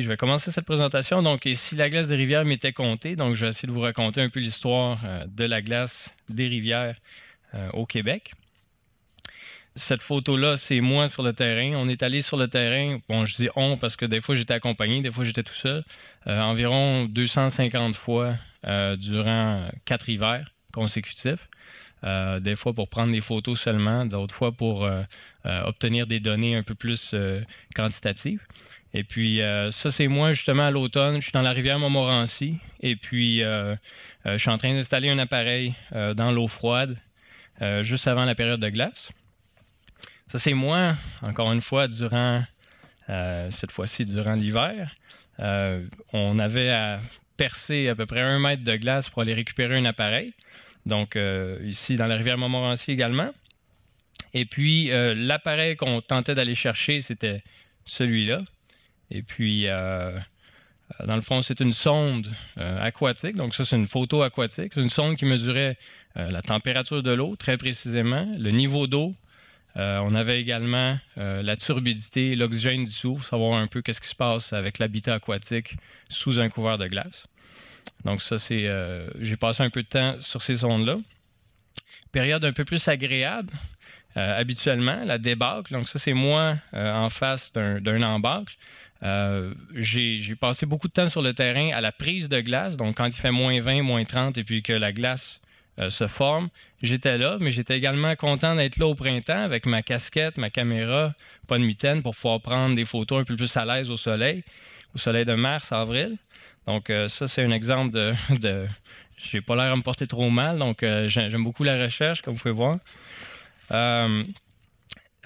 je vais commencer cette présentation. Donc, si la glace des rivières m'était comptée, donc je vais essayer de vous raconter un peu l'histoire euh, de la glace des rivières euh, au Québec cette photo-là, c'est moi sur le terrain. On est allé sur le terrain, bon, je dis on parce que des fois j'étais accompagné, des fois j'étais tout seul, euh, environ 250 fois durant quatre hivers consécutifs. des fois pour prendre des photos seulement, d'autres fois pour obtenir des données un peu plus quantitatives. Et puis, euh, ça, c'est moi, justement, à l'automne. Je suis dans la rivière Montmorency. Et puis, euh, euh, je suis en train d'installer un appareil dans l'eau froide juste avant la période de glace. Ça, c'est moi, encore une fois, durant, cette fois-ci, durant l'hiver. on avait à percer à peu près un mètre de glace pour aller récupérer un appareil. Donc, ici, dans la rivière Montmorency également. Et puis, l'appareil qu'on tentait d'aller chercher, c'était celui-là. Et puis, euh, dans le fond, c'est une sonde euh, aquatique. Donc ça, c'est une photo aquatique. C'est une sonde qui mesurait euh, la température de l'eau très précisément, le niveau d'eau. on avait également la turbidité, l'oxygène dissous, savoir un peu qu'est-ce qui se passe avec l'habitat aquatique sous un couvert de glace. Donc ça, c'est, j'ai passé un peu de temps sur ces sondes-là. Période un peu plus agréable. habituellement, la débâcle. Donc ça, c'est moi en face d'un, d'un euh, j'ai passé beaucoup de temps sur le terrain à la prise de glace, donc quand il fait moins 20, moins 30 et puis que la glace euh, se forme, j'étais là, mais j'étais également content d'être là au printemps avec ma casquette, ma caméra, pas de mitaine pour pouvoir prendre des photos un peu plus à l'aise au soleil, au soleil de mars, avril. Donc euh, ça, c'est un exemple de... de j'ai pas l'air de me porter trop mal, donc j'aime beaucoup la recherche, comme vous pouvez voir.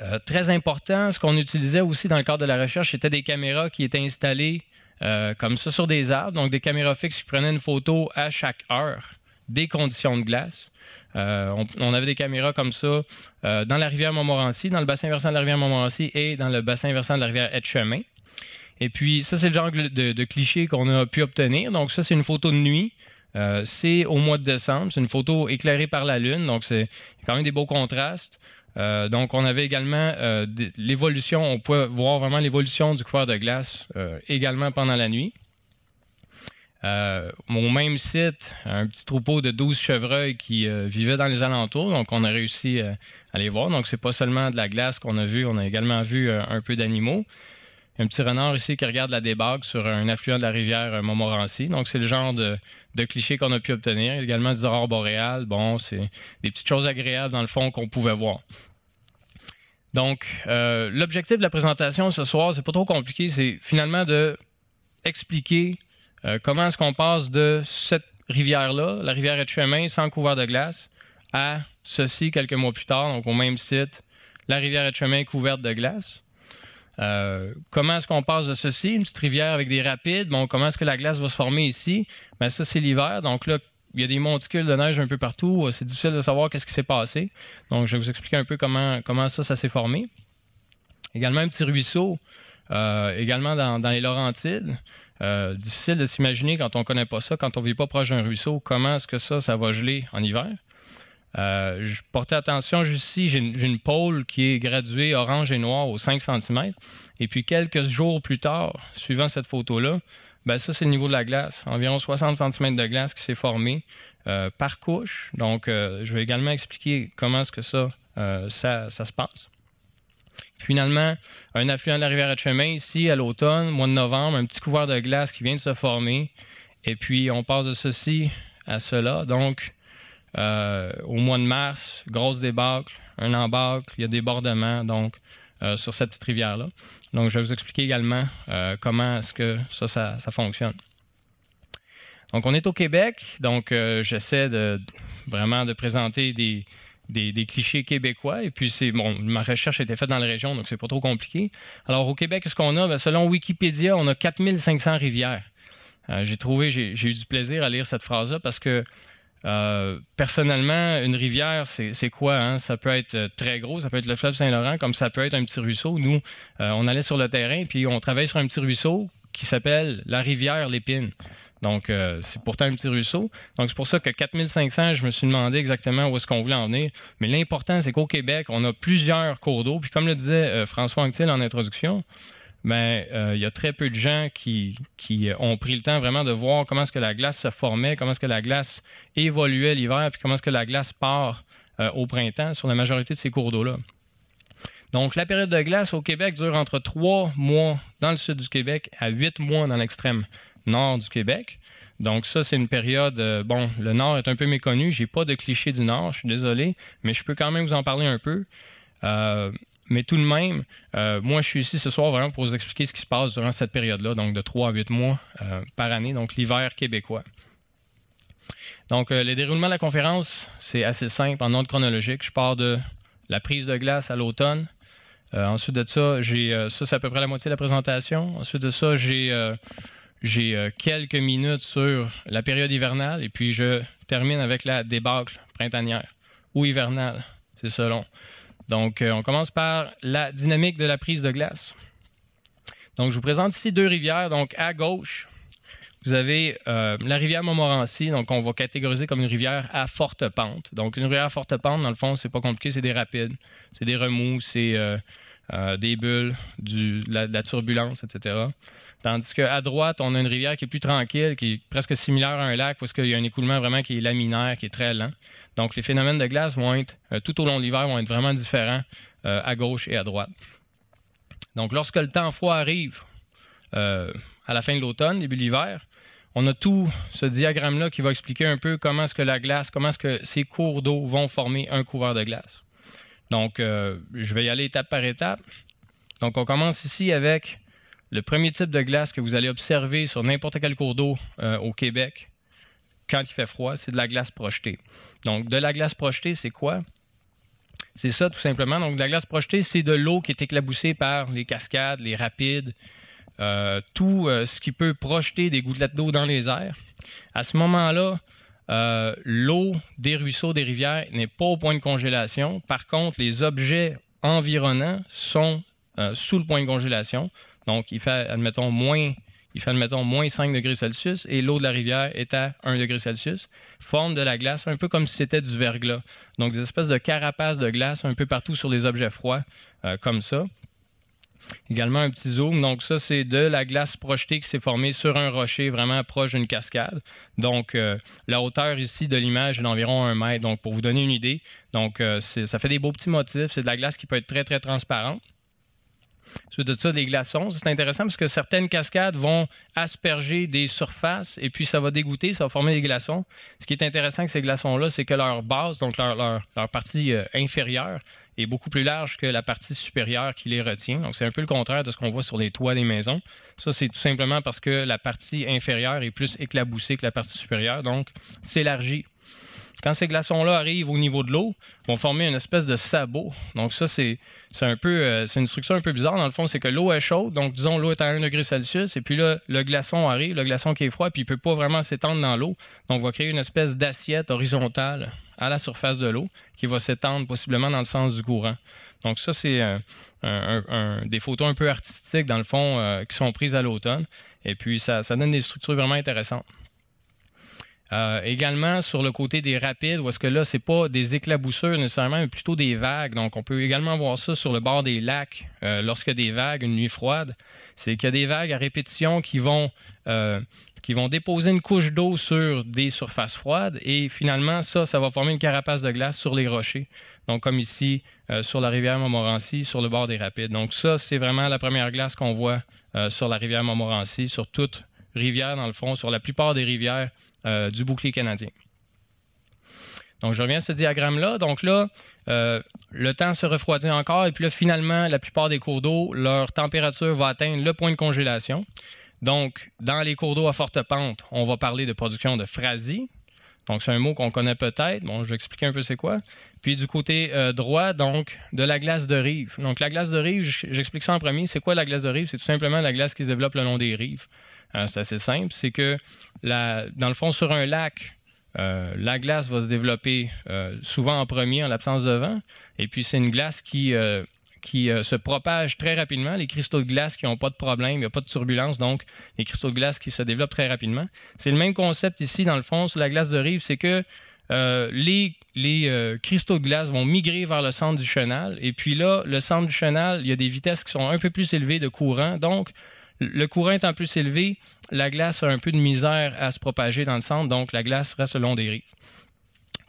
Euh, très important, ce qu'on utilisait aussi dans le cadre de la recherche, c'était des caméras qui étaient installées euh, comme ça sur des arbres, donc des caméras fixes qui prenaient une photo à chaque heure des conditions de glace. Euh, on, avait des caméras comme ça dans la rivière Montmorency, dans le bassin versant de la rivière Montmorency et dans le bassin versant de la rivière Etchemin. Et puis ça, c'est le genre de, cliché qu'on a pu obtenir. Donc ça, c'est une photo de nuit. c'est au mois de décembre. C'est une photo éclairée par la lune, donc c'est quand même des beaux contrastes. Euh, donc, on avait également euh, l'évolution, on pouvait voir vraiment l'évolution du couvert de glace euh, également pendant la nuit. au même site, un petit troupeau de 12 chevreuils qui vivaient dans les alentours, donc on a réussi à les voir. Donc, c'est pas seulement de la glace qu'on a vu, on a également vu un peu d'animaux un petit renard ici qui regarde la débarque sur un affluent de la rivière euh, Montmorency. Donc, c'est le genre de, clichés qu'on a pu obtenir. Également des aurores boréales. Bon, c'est des petites choses agréables, dans le fond, qu'on pouvait voir. Donc, euh, l'objectif de la présentation ce soir, c'est pas trop compliqué, c'est finalement de expliquer euh, comment est-ce qu'on passe de cette rivière-là, la rivière Etchemin, sans couvert de glace, à ceci quelques mois plus tard, donc au même site, la rivière Etchemin couverte de glace. Euh, comment est-ce qu'on passe de ceci, une petite rivière avec des rapides, bon, comment est-ce que la glace va se former ici? Ben, ça, c'est l'hiver. Donc là, il y a des monticules de neige un peu partout. Euh, c'est difficile de savoir qu'est-ce qui s'est passé. Donc, je vais vous expliquer un peu comment, comment ça, ça s'est formé. Également, un petit ruisseau, euh, également dans, les Laurentides. difficile de s'imaginer quand on ne connaît pas ça, quand on ne vit pas proche d'un ruisseau, comment est-ce que ça, ça va geler en hiver. Euh, je portais attention ici, j'ai une, pôle qui est graduée orange et noir aux 5 cm. Et puis quelques jours plus tard, suivant cette photo-là, ben ça, c'est le niveau de la glace. Environ 60 cm de glace qui s'est formée euh, par couche. Donc, euh, je vais également expliquer comment est-ce que ça, ça, se passe. Finalement, un affluent de la rivière de chemin ici à l'automne, mois de novembre, un petit couvert de glace qui vient de se former. Et puis, on passe de ceci à cela. Donc, euh, au mois de mars, grosse débâcle, un embâcle, il y a débordement donc euh, sur cette petite rivière-là. Donc, je vais vous expliquer également euh, comment est-ce que ça, ça, fonctionne. Donc, on est au Québec, donc j'essaie de vraiment de présenter des, des, clichés québécois. Et puis, c'est bon, ma recherche a été faite dans la région, donc c'est pas trop compliqué. Alors, au Québec, qu'est-ce qu'on a? Ben, selon Wikipédia, on a 4500 rivières. j'ai trouvé, j'ai eu du plaisir à lire cette phrase-là parce que euh, personnellement, une rivière, c'est quoi? Hein? Ça peut être euh, très gros, ça peut être le fleuve Saint-Laurent, comme ça peut être un petit ruisseau. Nous, euh, on allait sur le terrain, puis on travaillait sur un petit ruisseau qui s'appelle la rivière Lépine. Donc, c'est pourtant un petit ruisseau. Donc, c'est pour ça que 4500, je me suis demandé exactement où est-ce qu'on voulait en venir. Mais l'important, c'est qu'au Québec, on a plusieurs cours d'eau. Puis, comme le disait François Anctil en introduction, mais euh, il y a très peu de gens qui, euh, ont pris le temps vraiment de voir comment est-ce que la glace se formait, comment est-ce que la glace évoluait l'hiver, puis comment est-ce que la glace part euh, au printemps sur la majorité de ces cours d'eau-là. Donc, la période de glace au Québec dure entre trois mois dans le sud du Québec à huit mois dans l'extrême nord du Québec. Donc ça, c'est une période, bon, le Nord est un peu méconnu, j'ai pas de cliché du Nord, je suis désolé, mais je peux quand même vous en parler un peu. Euh, mais tout de même, euh, moi, je suis ici ce soir vraiment pour vous expliquer ce qui se passe durant cette période-là, donc de 3 à 8 mois euh, par année, donc l'hiver québécois. Donc, euh, le déroulement de la conférence, c'est assez simple en ordre chronologique. Je pars de la prise de glace à l'automne. ensuite de ça, j'ai ça, c'est à peu près la moitié de la présentation. Ensuite de ça, j'ai quelques minutes sur la période hivernale et puis je termine avec la débâcle printanière ou hivernale, c'est selon. Donc, euh, on commence par la dynamique de la prise de glace. Donc, je vous présente ici deux rivières. Donc, à gauche, vous avez euh, la rivière Montmorency, donc on va catégoriser comme une rivière à forte pente. Donc, une rivière à forte pente, dans le fond, c'est pas compliqué, c'est des rapides, c'est des remous, c'est euh, des bulles, la, de la, turbulence, etc. Tandis qu'à droite, on a une rivière qui est plus tranquille, qui est presque similaire à un lac, parce qu'il y a un écoulement vraiment qui est laminaire, qui est très lent. Donc, les phénomènes de glace vont être, euh, tout au long de l'hiver, vont être vraiment différents euh, à gauche et à droite. Donc, lorsque le temps froid arrive euh, à la fin de l'automne, début de l'hiver, on a tout ce diagramme-là qui va expliquer un peu comment est-ce que la glace, comment est-ce que ces cours d'eau vont former un couvert de glace. Donc, je vais y aller étape par étape. Donc, on commence ici avec le premier type de glace que vous allez observer sur n'importe quel cours d'eau au Québec quand il fait froid, c'est de la glace projetée. Donc, de la glace projetée, c'est quoi? C'est ça, tout simplement. Donc, de la glace projetée, c'est de l'eau qui est éclaboussée par les cascades, les rapides, euh, tout euh, ce qui peut projeter des gouttelettes d'eau dans les airs. À ce moment-là, euh, l'eau des ruisseaux, des rivières n'est pas au point de congélation. Par contre, les objets environnants sont sous le point de congélation. Donc, il fait, admettons, moins il fait, mettons, moins 5 degrés Celsius et l'eau de la rivière est à 1 degré Celsius, forme de la glace un peu comme si c'était du verglas. Donc, des espèces de carapaces de glace un peu partout sur des objets froids, euh, comme ça. Également un petit zoom. Donc, ça, c'est de la glace projetée qui s'est formée sur un rocher vraiment proche d'une cascade. Donc, euh, la hauteur ici de l'image est d'environ 1 mètre. Donc, pour vous donner une idée, donc euh, ça fait des beaux petits motifs. C'est de la glace qui peut être très, très transparente. C'est de ça, des glaçons. C'est intéressant parce que certaines cascades vont asperger des surfaces et puis ça va dégoûter, ça va former des glaçons. Ce qui est intéressant avec ces glaçons-là, c'est que leur base, donc leur, partie euh, inférieure, est beaucoup plus large que la partie supérieure qui les retient. Donc, c'est un peu le contraire de ce qu'on voit sur les toits des maisons. Ça, c'est tout simplement parce que la partie inférieure est plus éclaboussée que la partie supérieure, donc s'élargit quand ces glaçons-là arrivent au niveau de l'eau, vont former une espèce de sabot. Donc ça, c'est un peu, euh, c'est une structure un peu bizarre. Dans le fond, c'est que l'eau est chaude. Donc disons l'eau est à 1 degré Celsius et puis là, le glaçon arrive, le glaçon qui est froid, puis il peut pas vraiment s'étendre dans l'eau. Donc on va créer une espèce d'assiette horizontale à la surface de l'eau qui va s'étendre possiblement dans le sens du courant. Donc ça, c'est un, des photos un peu artistiques, dans le fond, euh, qui sont prises à l'automne. Et puis, ça, ça donne des structures vraiment intéressantes. Euh, également sur le côté des rapides, où est-ce que là, c'est pas des éclaboussures nécessairement, mais plutôt des vagues. Donc, on peut également voir ça sur le bord des lacs euh, lorsque des vagues, une nuit froide. C'est qu'il y a des vagues à répétition qui vont, euh, qui vont déposer une couche d'eau sur des surfaces froides et finalement, ça, ça va former une carapace de glace sur les rochers. Donc, comme ici, sur la rivière Montmorency, sur le bord des rapides. Donc, ça, c'est vraiment la première glace qu'on voit sur la rivière Montmorency, sur toute rivière, dans le fond, sur la plupart des rivières euh, du bouclier canadien. Donc, je reviens à ce diagramme-là. Donc là, euh, le temps se refroidit encore et puis là, finalement, la plupart des cours d'eau, leur température va atteindre le point de congélation. Donc, dans les cours d'eau à forte pente, on va parler de production de phrasie. Donc, c'est un mot qu'on connaît peut-être. Bon, je vais expliquer un peu c'est quoi. Puis du côté euh, droit, donc, de la glace de rive. Donc, la glace de rive, j'explique ça en premier. C'est quoi la glace de rive? C'est tout simplement la glace qui se développe le long des rives. Euh, c'est assez simple. C'est que, dans le fond, sur un lac, euh, la glace va se développer euh, souvent en premier en l'absence de vent. Et puis, c'est une glace qui, qui se propage très rapidement. Les cristaux de glace qui n'ont pas de problème, il n'y a pas de turbulence. Donc, les cristaux de glace qui se développent très rapidement. C'est le même concept ici, dans le fond, sur la glace de rive. C'est que les, les cristaux de glace vont migrer vers le centre du chenal. Et puis là, le centre du chenal, il y a des vitesses qui sont un peu plus élevées de courant. Donc, le courant étant plus élevé, la glace a un peu de misère à se propager dans le centre, donc la glace reste le long des rives.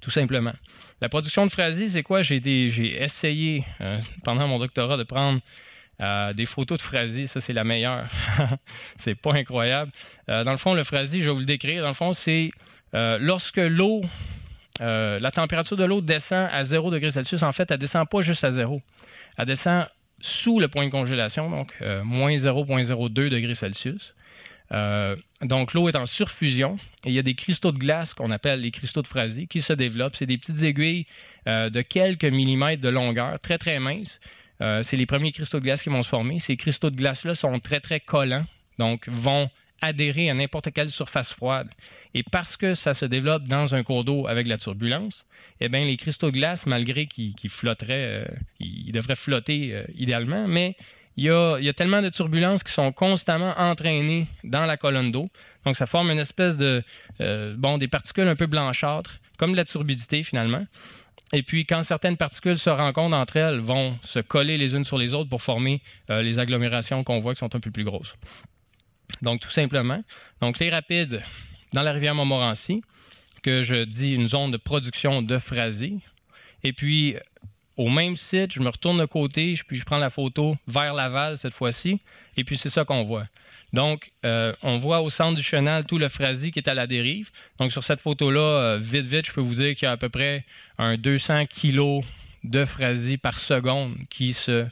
Tout simplement. La production de phrasie, c'est quoi? J'ai essayé euh, pendant mon doctorat de prendre euh, des photos de phrasie. ça c'est la meilleure. c'est pas incroyable. Euh, dans le fond, le phrasie, je vais vous le décrire. Dans le fond, c'est lorsque l'eau, la température de l'eau descend à 0 degrés Celsius, en fait, elle descend pas juste à 0. Elle descend sous le point de congélation, donc euh, moins 0,02 degrés Celsius. Euh, donc l'eau est en surfusion et il y a des cristaux de glace qu'on appelle les cristaux de phrasie qui se développent. C'est des petites aiguilles euh, de quelques millimètres de longueur, très très minces. c'est les premiers cristaux de glace qui vont se former. Ces cristaux de glace-là sont très très collants, donc vont adhérer à n'importe quelle surface froide. Et parce que ça se développe dans un cours d'eau avec la turbulence, eh bien, les cristaux de glace, malgré qu'ils flotteraient, euh, ils devraient flotter euh, idéalement, mais il y, a, tellement de turbulences qui sont constamment entraînées dans la colonne d'eau. Donc, ça forme une espèce de, euh, bon, des particules un peu blanchâtres, comme la turbidité finalement. Et puis, quand certaines particules se rencontrent entre elles, vont se coller les unes sur les autres pour former les agglomérations qu'on voit qui sont un peu plus grosses. Donc, tout simplement. Donc, les rapides dans la rivière Montmorency, que je dis une zone de production de phrasie. Et puis, au même site, je me retourne de côté, je, puis je prends la photo vers Laval cette fois-ci, et puis c'est ça qu'on voit. Donc, euh, on voit au centre du chenal tout le phrasie qui est à la dérive. Donc, sur cette photo-là, euh, vite, vite, je peux vous dire qu'il y a à peu près un 200 kg de phrasie par seconde qui se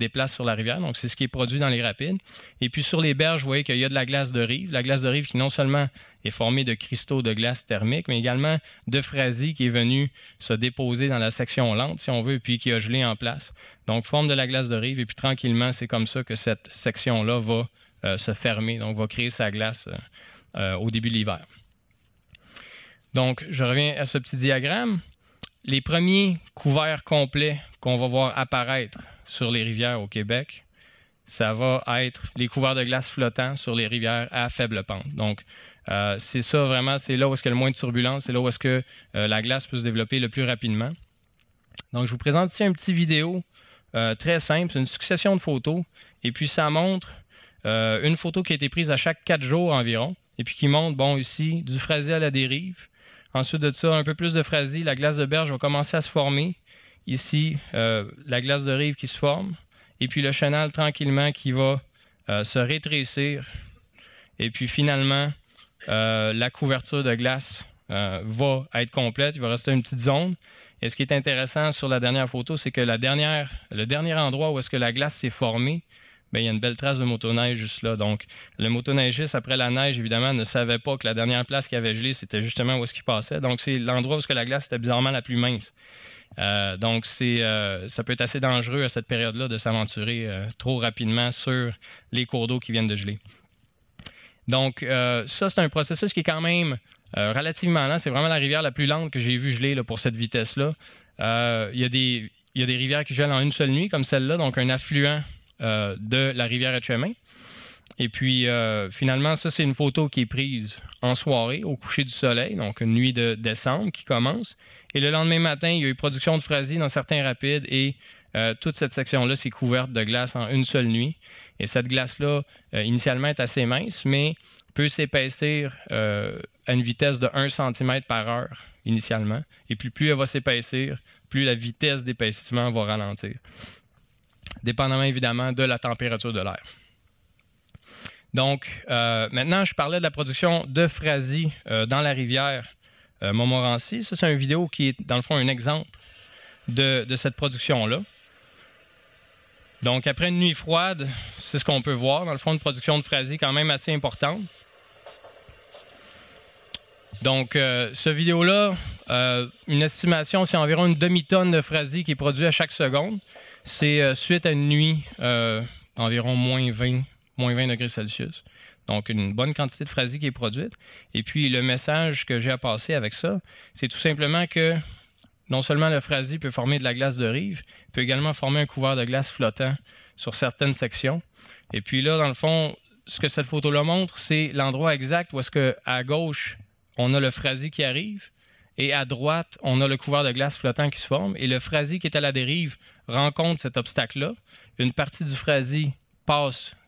déplace sur la rivière. Donc, c'est ce qui est produit dans les rapides. Et puis, sur les berges, vous voyez qu'il y a de la glace de rive. La glace de rive qui, non seulement est formée de cristaux de glace thermique, mais également de phrasie qui est venue se déposer dans la section lente, si on veut, puis qui a gelé en place. Donc, forme de la glace de rive. Et puis, tranquillement, c'est comme ça que cette section-là va euh, se fermer. Donc, va créer sa glace euh, euh, au début de l'hiver. Donc, je reviens à ce petit diagramme. Les premiers couverts complets qu'on va voir apparaître sur les rivières au Québec, ça va être les couverts de glace flottants sur les rivières à faible pente. Donc, euh, c'est ça vraiment, c'est là où est-ce qu'il y a le moins de turbulence, c'est là où est-ce que euh, la glace peut se développer le plus rapidement. Donc, je vous présente ici un petit vidéo euh, très simple, c'est une succession de photos, et puis ça montre une photo qui a été prise à chaque quatre jours environ, et puis qui montre, bon, ici, du fraisier à la dérive. Ensuite de ça, un peu plus de fraisier, la glace de berge va commencer à se former. Ici, euh, la glace de rive qui se forme, et puis le chenal tranquillement qui va euh, se rétrécir. Et puis finalement, euh, la couverture de glace va être complète. Il va rester une petite zone. Et ce qui est intéressant sur la dernière photo, c'est que la dernière, le dernier endroit où est-ce que la glace s'est formée, ben, il y a une belle trace de motoneige juste là. Donc, le motoneigiste, après la neige, évidemment, ne savait pas que la dernière place qui avait gelé, c'était justement où est-ce qu'il passait. Donc, c'est l'endroit où est -ce que la glace était bizarrement la plus mince. Euh, donc, euh, ça peut être assez dangereux à cette période-là de s'aventurer euh, trop rapidement sur les cours d'eau qui viennent de geler. Donc, ça, c'est un processus qui est quand même relativement lent. C'est vraiment la rivière la plus lente que j'ai vue geler pour cette vitesse-là. Il y, y, a des rivières qui gèlent en une seule nuit, comme celle-là, donc un affluent de la rivière Etchemin. Et puis, finalement, ça, c'est une photo qui est prise en soirée, au coucher du soleil, donc une nuit de décembre qui commence. Et le lendemain matin, il y a eu production de phrasie dans certains rapides et euh, toute cette section-là s'est couverte de glace en une seule nuit. Et cette glace-là, euh, initialement, est assez mince, mais peut s'épaissir euh, à une vitesse de 1 cm par heure initialement. Et puis plus elle va s'épaissir, plus la vitesse d'épaississement va ralentir, dépendamment évidemment de la température de l'air. Donc, euh, maintenant, je parlais de la production de phrasie euh, dans la rivière euh, Montmorency. Ça, c'est une vidéo qui est, dans le fond, un exemple de, cette production-là. Donc, après une nuit froide, c'est ce qu'on peut voir. Dans le fond, une production de phrasie quand même assez importante. Donc, ce vidéo-là, une estimation, c'est environ une demi-tonne de phrasie qui est produite à chaque seconde. C'est suite à une nuit, environ moins 20 moins 20 degrés Celsius. Donc, une bonne quantité de phrasie qui est produite. Et puis, le message que j'ai à passer avec ça, c'est tout simplement que non seulement le phrasie peut former de la glace de rive, peut également former un couvert de glace flottant sur certaines sections. Et puis là, dans le fond, ce que cette photo-là montre, c'est l'endroit exact où est-ce que à gauche, on a le phrasie qui arrive et à droite, on a le couvert de glace flottant qui se forme et le phrasie qui est à la dérive rencontre cet obstacle-là. Une partie du phrasie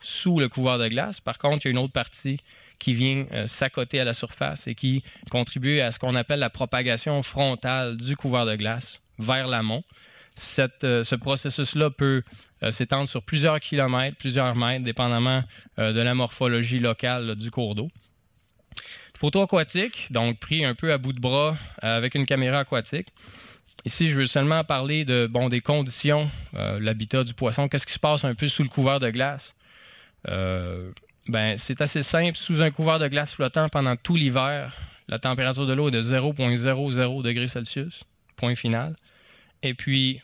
sous le couvert de glace. Par contre, il y a une autre partie qui vient euh, s'accoter à la surface et qui contribue à ce qu'on appelle la propagation frontale du couvert de glace vers l'amont. Euh, ce processus-là peut euh, s'étendre sur plusieurs kilomètres, plusieurs mètres, dépendamment de la morphologie locale du cours d'eau. Photo aquatique, donc pris un peu à bout de bras avec une caméra aquatique. Ici, je veux seulement parler de, des conditions, euh, l'habitat du poisson, qu'est-ce qui se passe un peu sous le couvert de glace. Euh, ben, c'est assez simple. Sous un couvert de glace flottant pendant tout l'hiver, la température de l'eau est de 0,00 degrés Celsius, point final. Et puis,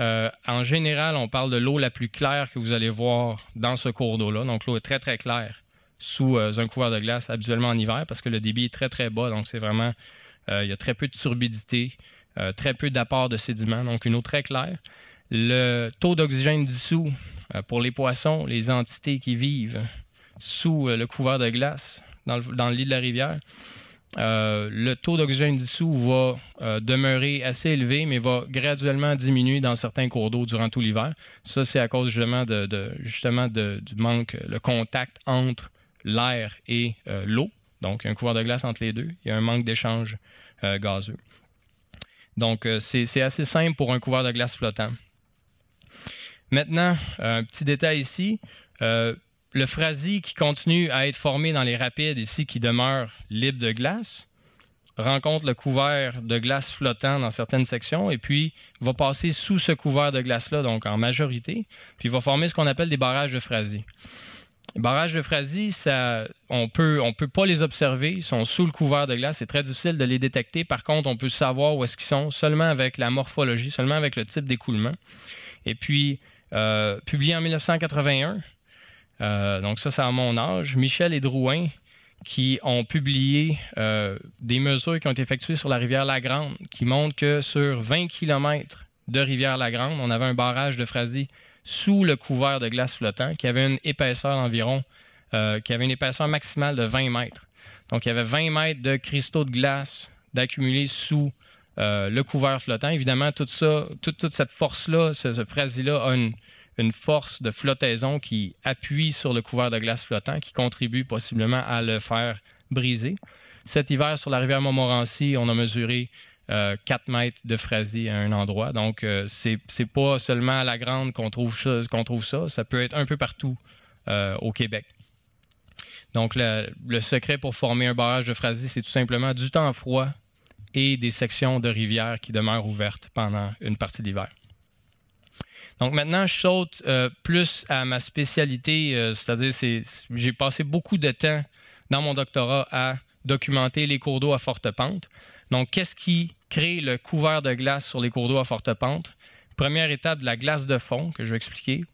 euh, en général, on parle de l'eau la plus claire que vous allez voir dans ce cours d'eau-là. Donc, l'eau est très, très claire sous un couvert de glace, habituellement en hiver, parce que le débit est très, très bas. Donc, c'est vraiment, il y a très peu de turbidité. Euh, très peu d'apport de sédiments, donc une eau très claire. Le taux d'oxygène dissous euh, pour les poissons, les entités qui vivent sous euh, le couvert de glace dans le, lit de la rivière, le taux d'oxygène dissous va demeurer assez élevé, mais va graduellement diminuer dans certains cours d'eau durant tout l'hiver. Ça, c'est à cause justement, du manque, le contact entre l'air et l'eau. Donc, un couvert de glace entre les deux. Il y a un manque d'échange gazeux. Donc, euh, c'est assez simple pour un couvert de glace flottant. Maintenant, un petit détail ici. Euh, le phrasie qui continue à être formé dans les rapides ici, qui demeure libre de glace, rencontre le couvert de glace flottant dans certaines sections et puis va passer sous ce couvert de glace-là, donc en majorité, puis va former ce qu'on appelle des barrages de phrasie. Les barrages de ça, on peut, on peut pas les observer. Ils sont sous le couvert de glace. C'est très difficile de les détecter. Par contre, on peut savoir où est-ce qu'ils sont seulement avec la morphologie, seulement avec le type d'écoulement. Et puis, euh, publié en 1981, euh, donc ça, c'est à mon âge, Michel et Drouin qui ont publié euh, des mesures qui ont été effectuées sur la rivière Lagrande, qui montrent que sur 20 km de rivière Grande, on avait un barrage de sous le couvert de glace flottant qui avait une épaisseur d'environ, euh, qui avait une épaisseur maximale de 20 mètres. Donc, il y avait 20 mètres de cristaux de glace d'accumulés sous euh, le couvert flottant. Évidemment, toute, toute cette force-là, ce, ce là a une, force de flottaison qui appuie sur le couvert de glace flottant, qui contribue possiblement à le faire briser. Cet hiver, sur la rivière Montmorency, on a mesuré 4 euh, mètres de phrasie à un endroit. Donc, euh, ce c'est pas seulement à la grande qu'on trouve, qu'on trouve ça, ça peut être un peu partout euh, au Québec. Donc, le, secret pour former un barrage de phrasie, c'est tout simplement du temps froid et des sections de rivière qui demeurent ouvertes pendant une partie de l'hiver. Donc maintenant, je saute plus à ma spécialité, c'est-à-dire j'ai passé beaucoup de temps dans mon doctorat à documenter les cours d'eau à forte pente. Donc, qu'est-ce qui crée le couvert de glace sur les cours d'eau à forte pente? Première étape de la glace de fond que je vais expliquer.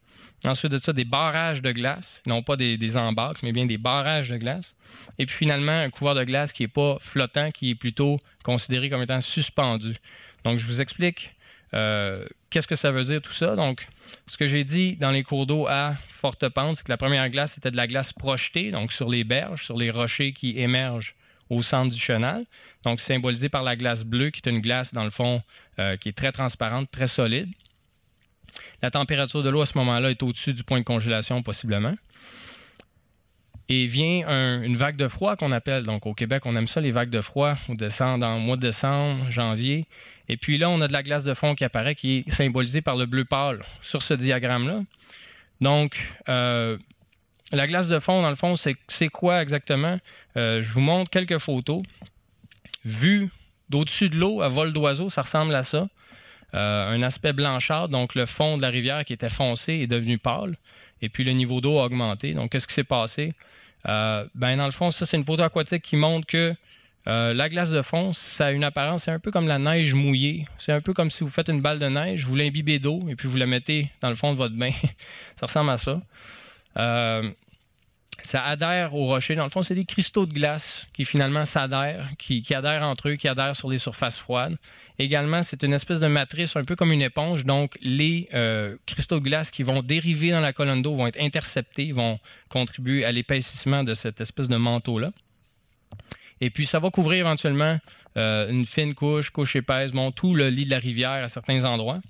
Ensuite de ça, des barrages de glace, non pas des, embarques, mais bien des barrages de glace. Et puis finalement, un couvert de glace qui n'est pas flottant, qui est plutôt considéré comme étant suspendu. Donc, je vous explique euh, qu'est-ce que ça veut dire tout ça. Donc, ce que j'ai dit dans les cours d'eau à forte pente, c'est que la première glace c'était de la glace projetée, donc sur les berges, sur les rochers qui émergent au centre du chenal. Donc, symbolisé par la glace bleue, qui est une glace, dans le fond, euh, qui est très transparente, très solide. La température de l'eau à ce moment-là est au-dessus du point de congélation, possiblement. Et vient une vague de froid qu'on appelle. Donc, au Québec, on aime ça, les vagues de froid. On descend dans le mois de décembre, janvier. Et puis là, on a de la glace de fond qui apparaît, qui est symbolisée par le bleu pâle sur ce diagramme-là. Donc, euh, la glace de fond, dans le fond, c'est quoi exactement? Euh, je vous montre quelques photos. Vu d'au-dessus de l'eau à vol d'oiseau, ça ressemble à ça. Euh, un aspect blanchard, donc le fond de la rivière qui était foncé est devenu pâle, et puis le niveau d'eau a augmenté. Donc, qu'est-ce qui s'est passé? Euh, ben, dans le fond, ça, c'est une photo aquatique qui montre que la glace de fond, ça a une apparence, c'est un peu comme la neige mouillée. C'est un peu comme si vous faites une balle de neige, vous l'imbibez d'eau, et puis vous la mettez dans le fond de votre bain. ça ressemble à ça. Euh, ça adhère au rocher. Dans le fond, c'est des cristaux de glace qui finalement s'adhèrent, qui, adhèrent entre eux, qui adhèrent sur les surfaces froides. Également, c'est une espèce de matrice un peu comme une éponge. Donc, les euh, cristaux de glace qui vont dériver dans la colonne d'eau vont être interceptés, vont contribuer à l'épaississement de cette espèce de manteau-là. Et puis, ça va couvrir éventuellement euh, une fine couche, couche épaisse, bon, tout le lit de la rivière à certains endroits.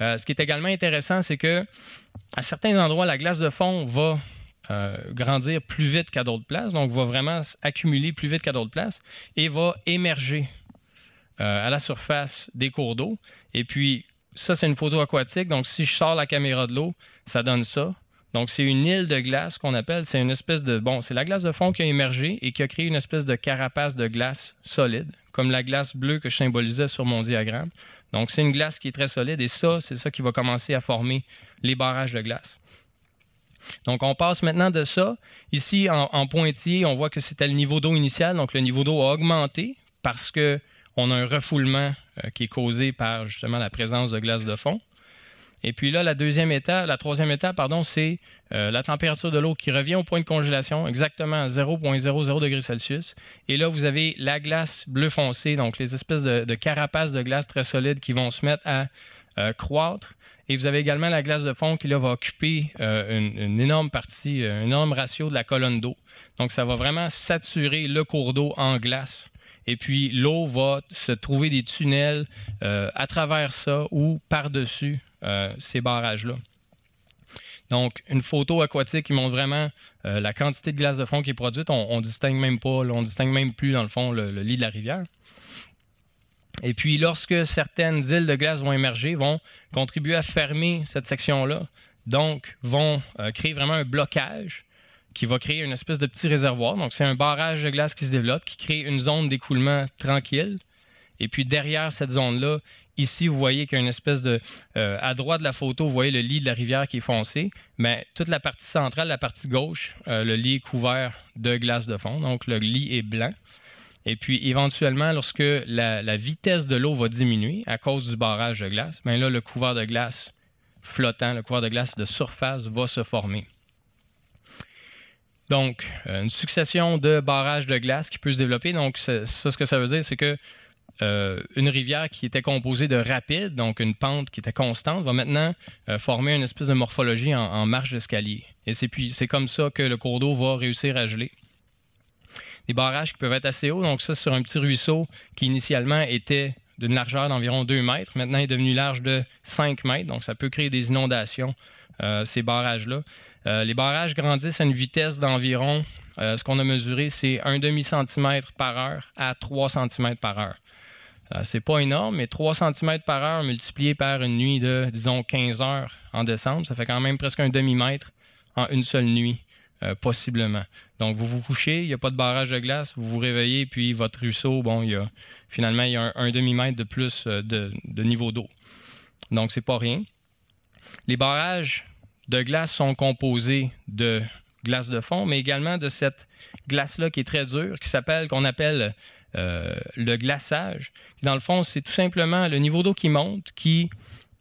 ce qui est également intéressant, c'est que à certains endroits, la glace de fond va euh, grandir plus vite qu'à d'autres places, donc va vraiment accumuler plus vite qu'à d'autres places et va émerger euh, à la surface des cours d'eau. Et puis, ça, c'est une photo aquatique. Donc, si je sors la caméra de l'eau, ça donne ça. Donc, c'est une île de glace qu'on appelle. C'est une espèce de. Bon, c'est la glace de fond qui a émergé et qui a créé une espèce de carapace de glace solide, comme la glace bleue que je symbolisais sur mon diagramme. Donc, c'est une glace qui est très solide et ça, c'est ça qui va commencer à former les barrages de glace. Donc, on passe maintenant de ça. Ici, en, pointillé, on voit que c'était le niveau d'eau initial. Donc, le niveau d'eau a augmenté parce qu'on a un refoulement euh, qui est causé par justement la présence de glace de fond. Et puis là, la deuxième étape, la troisième étape, pardon, c'est euh, la température de l'eau qui revient au point de congélation, exactement à 0,00 degrés Celsius. Et là, vous avez la glace bleu foncé, donc les espèces de, carapaces de glace très solides qui vont se mettre à euh, croître. Et vous avez également la glace de fond qui va occuper euh, une, énorme partie, euh, un énorme ratio de la colonne d'eau. Donc, ça va vraiment saturer le cours d'eau en glace. Et puis, l'eau va se trouver des tunnels euh, à travers ça ou par-dessus ces barrages-là. Donc, une photo aquatique qui montre vraiment la quantité de glace de fond qui est produite. On ne distingue même pas, on distingue même plus, dans le fond, le lit de la rivière. Et puis, lorsque certaines îles de glace vont émerger, vont contribuer à fermer cette section-là. Donc, vont euh, créer vraiment un blocage qui va créer une espèce de petit réservoir. Donc, c'est un barrage de glace qui se développe, qui crée une zone d'écoulement tranquille. Et puis, derrière cette zone-là, ici, vous voyez qu'il y a une espèce de... Euh, à droite de la photo, vous voyez le lit de la rivière qui est foncé, mais toute la partie centrale, la partie gauche, euh, le lit est couvert de glace de fond. Donc, le lit est blanc. Et puis, éventuellement, lorsque la, vitesse de l'eau va diminuer à cause du barrage de glace, bien là, le couvert de glace flottant, le couvert de glace de surface va se former. Donc, euh, une succession de barrages de glace qui peut se développer. Donc, ça, ce que ça veut dire, c'est que euh, une rivière qui était composée de rapides, donc une pente qui était constante, va maintenant euh, former une espèce de morphologie en, en marche d'escalier. Et c'est, puis, c'est comme ça que le cours d'eau va réussir à geler. Les barrages qui peuvent être assez hauts. Donc ça, sur un petit ruisseau qui initialement était d'une largeur d'environ 2 mètres, maintenant est devenu large de 5 mètres. Donc ça peut créer des inondations, euh, ces barrages-là. Euh, les barrages grandissent à une vitesse d'environ, euh, ce qu'on a mesuré, c'est un demi-centimètre par heure à 3 cm par heure. c'est pas énorme, mais 3 cm par heure multiplié par une nuit de, disons, 15 heures en décembre, ça fait quand même presque un demi-mètre en une seule nuit. Euh, possiblement. Donc, vous vous couchez, il n'y a pas de barrage de glace, vous vous réveillez, puis votre ruisseau, bon, il y a, finalement, il y a un, demi-mètre de plus euh, de, niveau d'eau. Donc, c'est pas rien. Les barrages de glace sont composés de glace de fond, mais également de cette glace-là qui est très dure, qui s'appelle, qu'on appelle euh, le glaçage. Dans le fond, c'est tout simplement le niveau d'eau qui monte, qui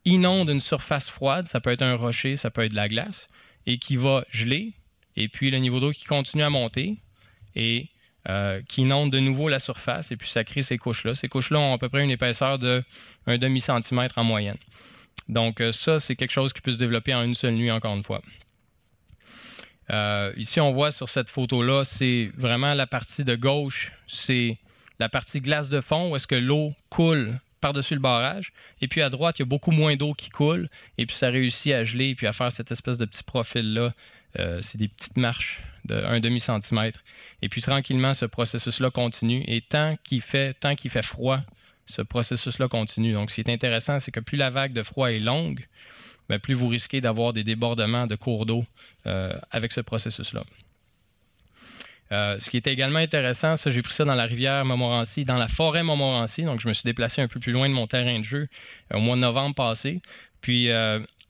inonde une surface froide, ça peut être un rocher, ça peut être de la glace, et qui va geler, et puis le niveau d'eau qui continue à monter et euh, qui inonde de nouveau la surface, et puis ça crée ces couches-là. Ces couches-là ont à peu près une épaisseur de un demi-centimètre en moyenne. Donc euh, ça, c'est quelque chose qui peut se développer en une seule nuit, encore une fois. Euh, ici, on voit sur cette photo-là, c'est vraiment la partie de gauche, c'est la partie glace de fond où est-ce que l'eau coule par-dessus le barrage. Et puis à droite, il y a beaucoup moins d'eau qui coule. Et puis ça réussit à geler et puis à faire cette espèce de petit profil-là euh, c'est des petites marches de 1 demi-centimètre. Et puis tranquillement, ce processus-là continue. Et tant qu'il fait, tant qu'il fait froid, ce processus-là continue. Donc, ce qui est intéressant, c'est que plus la vague de froid est longue, ben, plus vous risquez d'avoir des débordements de cours d'eau euh, avec ce processus-là. Euh, ce qui était également intéressant, ça j'ai pris ça dans la rivière Montmorency, dans la forêt Montmorency, donc je me suis déplacé un peu plus loin de mon terrain de jeu au mois de novembre passé. Puis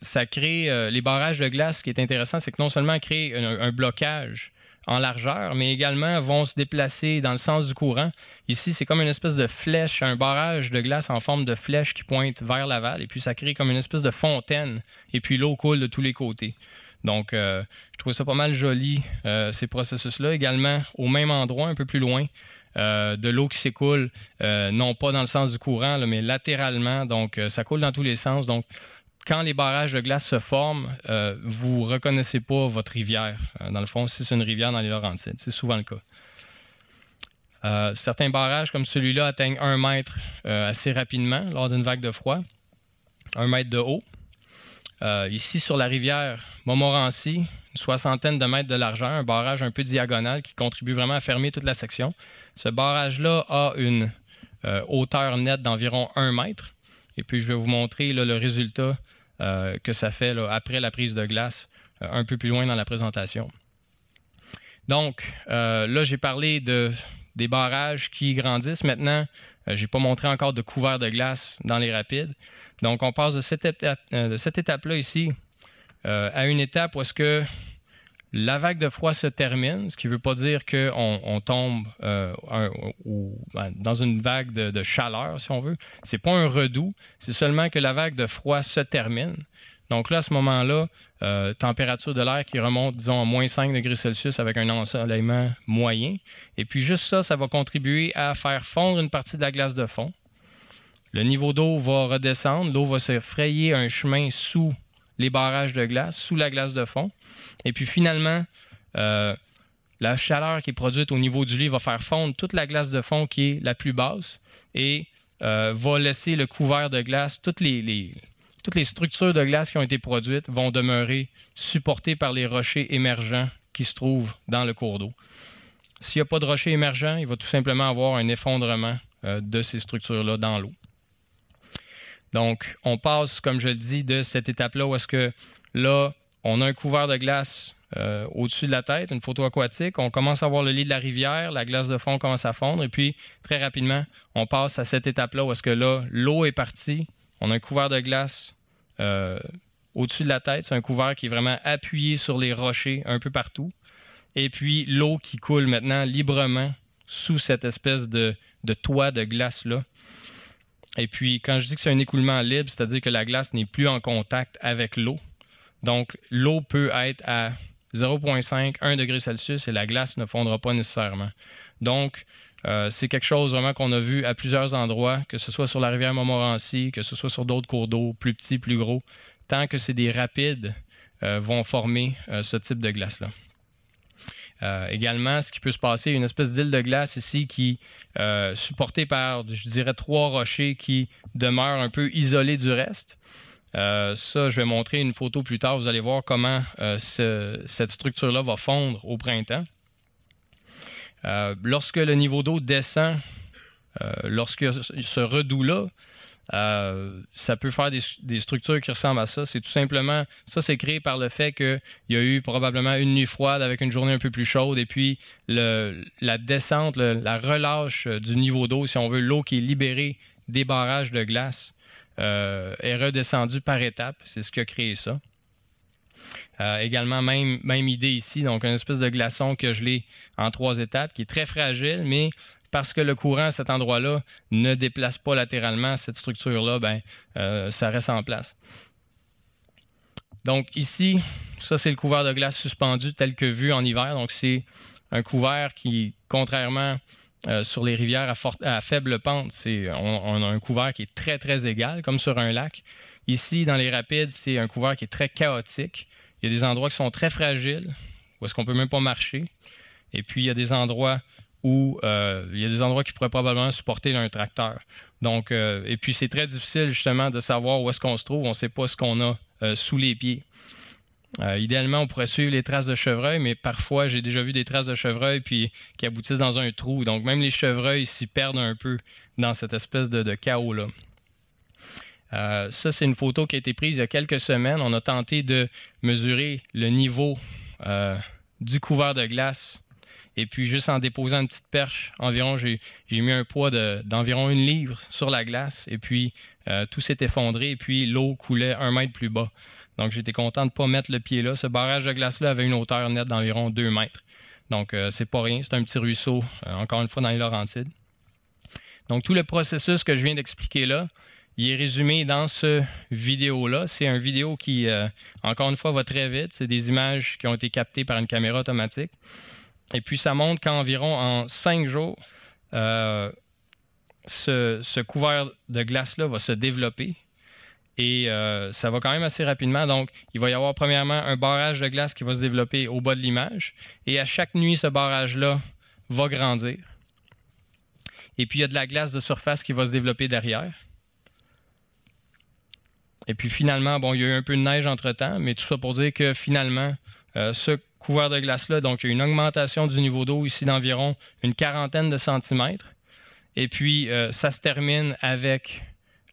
ça crée euh, les barrages de glace. Ce qui est intéressant, c'est que non seulement crée un, blocage en largeur, mais également vont se déplacer dans le sens du courant. Ici, c'est comme une espèce de flèche, un barrage de glace en forme de flèche qui pointe vers l'aval, et puis ça crée comme une espèce de fontaine, et puis l'eau coule de tous les côtés. Donc, euh, je trouve ça pas mal joli, euh, ces processus-là. Également, au même endroit, un peu plus loin, de l'eau qui s'écoule, non pas dans le sens du courant, mais latéralement. Donc, ça coule dans tous les sens. Donc, quand les barrages de glace se forment, euh, vous ne reconnaissez pas votre rivière. Euh, dans le fond, si c'est une rivière dans les Laurentides, c'est souvent le cas. Euh, certains barrages comme celui-là atteignent un mètre assez rapidement lors d'une vague de froid, un mètre de haut. ici, sur la rivière Montmorency, une soixantaine de mètres de largeur, un barrage un peu diagonal qui contribue vraiment à fermer toute la section. Ce barrage-là a une hauteur nette d'environ un mètre et puis, je vais vous montrer le résultat euh, que ça fait après la prise de glace, euh, un peu plus loin dans la présentation. Donc, euh, là, j'ai parlé des barrages qui grandissent. Maintenant, je n'ai pas montré encore de couvert de glace dans les rapides. Donc, on passe de cette étape-là ici à une étape où est-ce que la vague de froid se termine, ce qui ne veut pas dire qu'on on tombe euh, ben, dans une vague de, chaleur, si on veut. C'est pas un redout, c'est seulement que la vague de froid se termine. Donc là, à ce moment-là, euh, température de l'air qui remonte, disons, à moins 5 degrés Celsius avec un ensoleillement moyen. Et puis juste ça, ça va contribuer à faire fondre une partie de la glace de fond. Le niveau d'eau va redescendre, l'eau va se frayer un chemin sous les barrages de glace, sous la glace de fond. Et puis finalement, euh, la chaleur qui est produite au niveau du lit va faire fondre toute la glace de fond qui est la plus basse et euh, va laisser le couvert de glace, toutes les, toutes les structures de glace qui ont été produites vont demeurer supportées par les rochers émergents qui se trouvent dans le cours d'eau. S'il n'y a pas de rochers émergents, il va tout simplement avoir un effondrement euh, de ces structures-là dans l'eau. Donc, on passe, comme je le dis, de cette étape-là où est-ce que là, on a un couvert de glace euh, au-dessus de la tête, une photo aquatique. On commence à voir le lit de la rivière, la glace de fond commence à fondre. Et puis, très rapidement, on passe à cette étape-là où est-ce que là, l'eau est partie. On a un couvert de glace euh, au-dessus de la tête. C'est un couvert qui est vraiment appuyé sur les rochers un peu partout. Et puis, l'eau qui coule maintenant librement sous cette espèce de toit de glace-là. Et puis, quand je dis que c'est un écoulement libre, c'est-à-dire que la glace n'est plus en contact avec l'eau. Donc, l'eau peut être à 0,5, 1 degré Celsius et la glace ne fondra pas nécessairement. Donc, euh, c'est quelque chose vraiment qu'on a vu à plusieurs endroits, que ce soit sur la rivière Montmorency, que ce soit sur d'autres cours d'eau, plus petits, plus gros. Tant que c'est des rapides, euh, vont former euh, ce type de glace-là. Euh, également, ce qui peut se passer, une espèce d'île de glace ici qui, est euh, supportée par, je dirais, trois rochers qui demeurent un peu isolés du reste. Euh, ça, je vais montrer une photo plus tard. Vous allez voir comment cette structure-là va fondre au printemps. lorsque le niveau d'eau descend, lorsque ce redout-là euh, ça peut faire des, structures qui ressemblent à ça. C'est tout simplement, ça c'est créé par le fait qu'il y a eu probablement une nuit froide avec une journée un peu plus chaude et puis la descente, la relâche euh, du niveau d'eau, si on veut, l'eau qui est libérée des barrages de glace euh, est redescendue par étapes. C'est ce qui a créé ça. également, même, même idée ici, donc une espèce de glaçon que je l'ai en trois étapes, qui est très fragile, mais parce que le courant à cet endroit-là ne déplace pas latéralement cette structure-là, ben, euh, ça reste en place. Donc ici, ça c'est le couvert de glace suspendu tel que vu en hiver. Donc c'est un couvert qui, contrairement euh, sur les rivières à, faible pente, c'est, on, a un couvert qui est très très égal, comme sur un lac. Ici, dans les rapides, c'est un couvert qui est très chaotique. Il y a des endroits qui sont très fragiles, où est-ce qu'on peut même pas marcher. Et puis il y a des endroits où euh, il y a des endroits qui pourraient probablement supporter un tracteur. Donc, euh, et puis c'est très difficile justement de savoir où est-ce qu'on se trouve. On ne sait pas ce qu'on a euh, sous les pieds. idéalement, on pourrait suivre les traces de chevreuil, mais parfois j'ai déjà vu des traces de chevreuil puis qui aboutissent dans un trou. Donc même les chevreuils s'y perdent un peu dans cette espèce de, de chaos là. ça, c'est une photo qui a été prise il y a quelques semaines. On a tenté de mesurer le niveau du couvert de glace et puis, juste en déposant une petite perche, environ, j'ai mis un poids d'environ 1 une livre sur la glace. Et puis, euh, tout s'est effondré. Et puis, l'eau coulait un mètre plus bas. Donc, j'étais content de ne pas mettre le pied là. Ce barrage de glace-là avait une hauteur nette d'environ 2 mètres. Donc, euh, c'est pas rien. C'est un petit ruisseau, euh, encore une fois, dans les Laurentides. Donc, tout le processus que je viens d'expliquer là, il est résumé dans ce vidéo-là. C'est un vidéo qui, encore une fois, va très vite. C'est des images qui ont été captées par une caméra automatique. Et puis ça montre qu'environ en cinq jours, euh, ce, couvert de glace-là va se développer. Et euh, ça va quand même assez rapidement. Donc, il va y avoir premièrement un barrage de glace qui va se développer au bas de l'image. Et à chaque nuit, ce barrage-là va grandir. Et puis, il y a de la glace de surface qui va se développer derrière. Et puis finalement, bon, il y a eu un peu de neige entre-temps, mais tout ça pour dire que finalement, euh, ce couvert de glace-là. Donc, il y a une augmentation du niveau d'eau ici d'environ une quarantaine de centimètres. Et puis, euh, ça se termine avec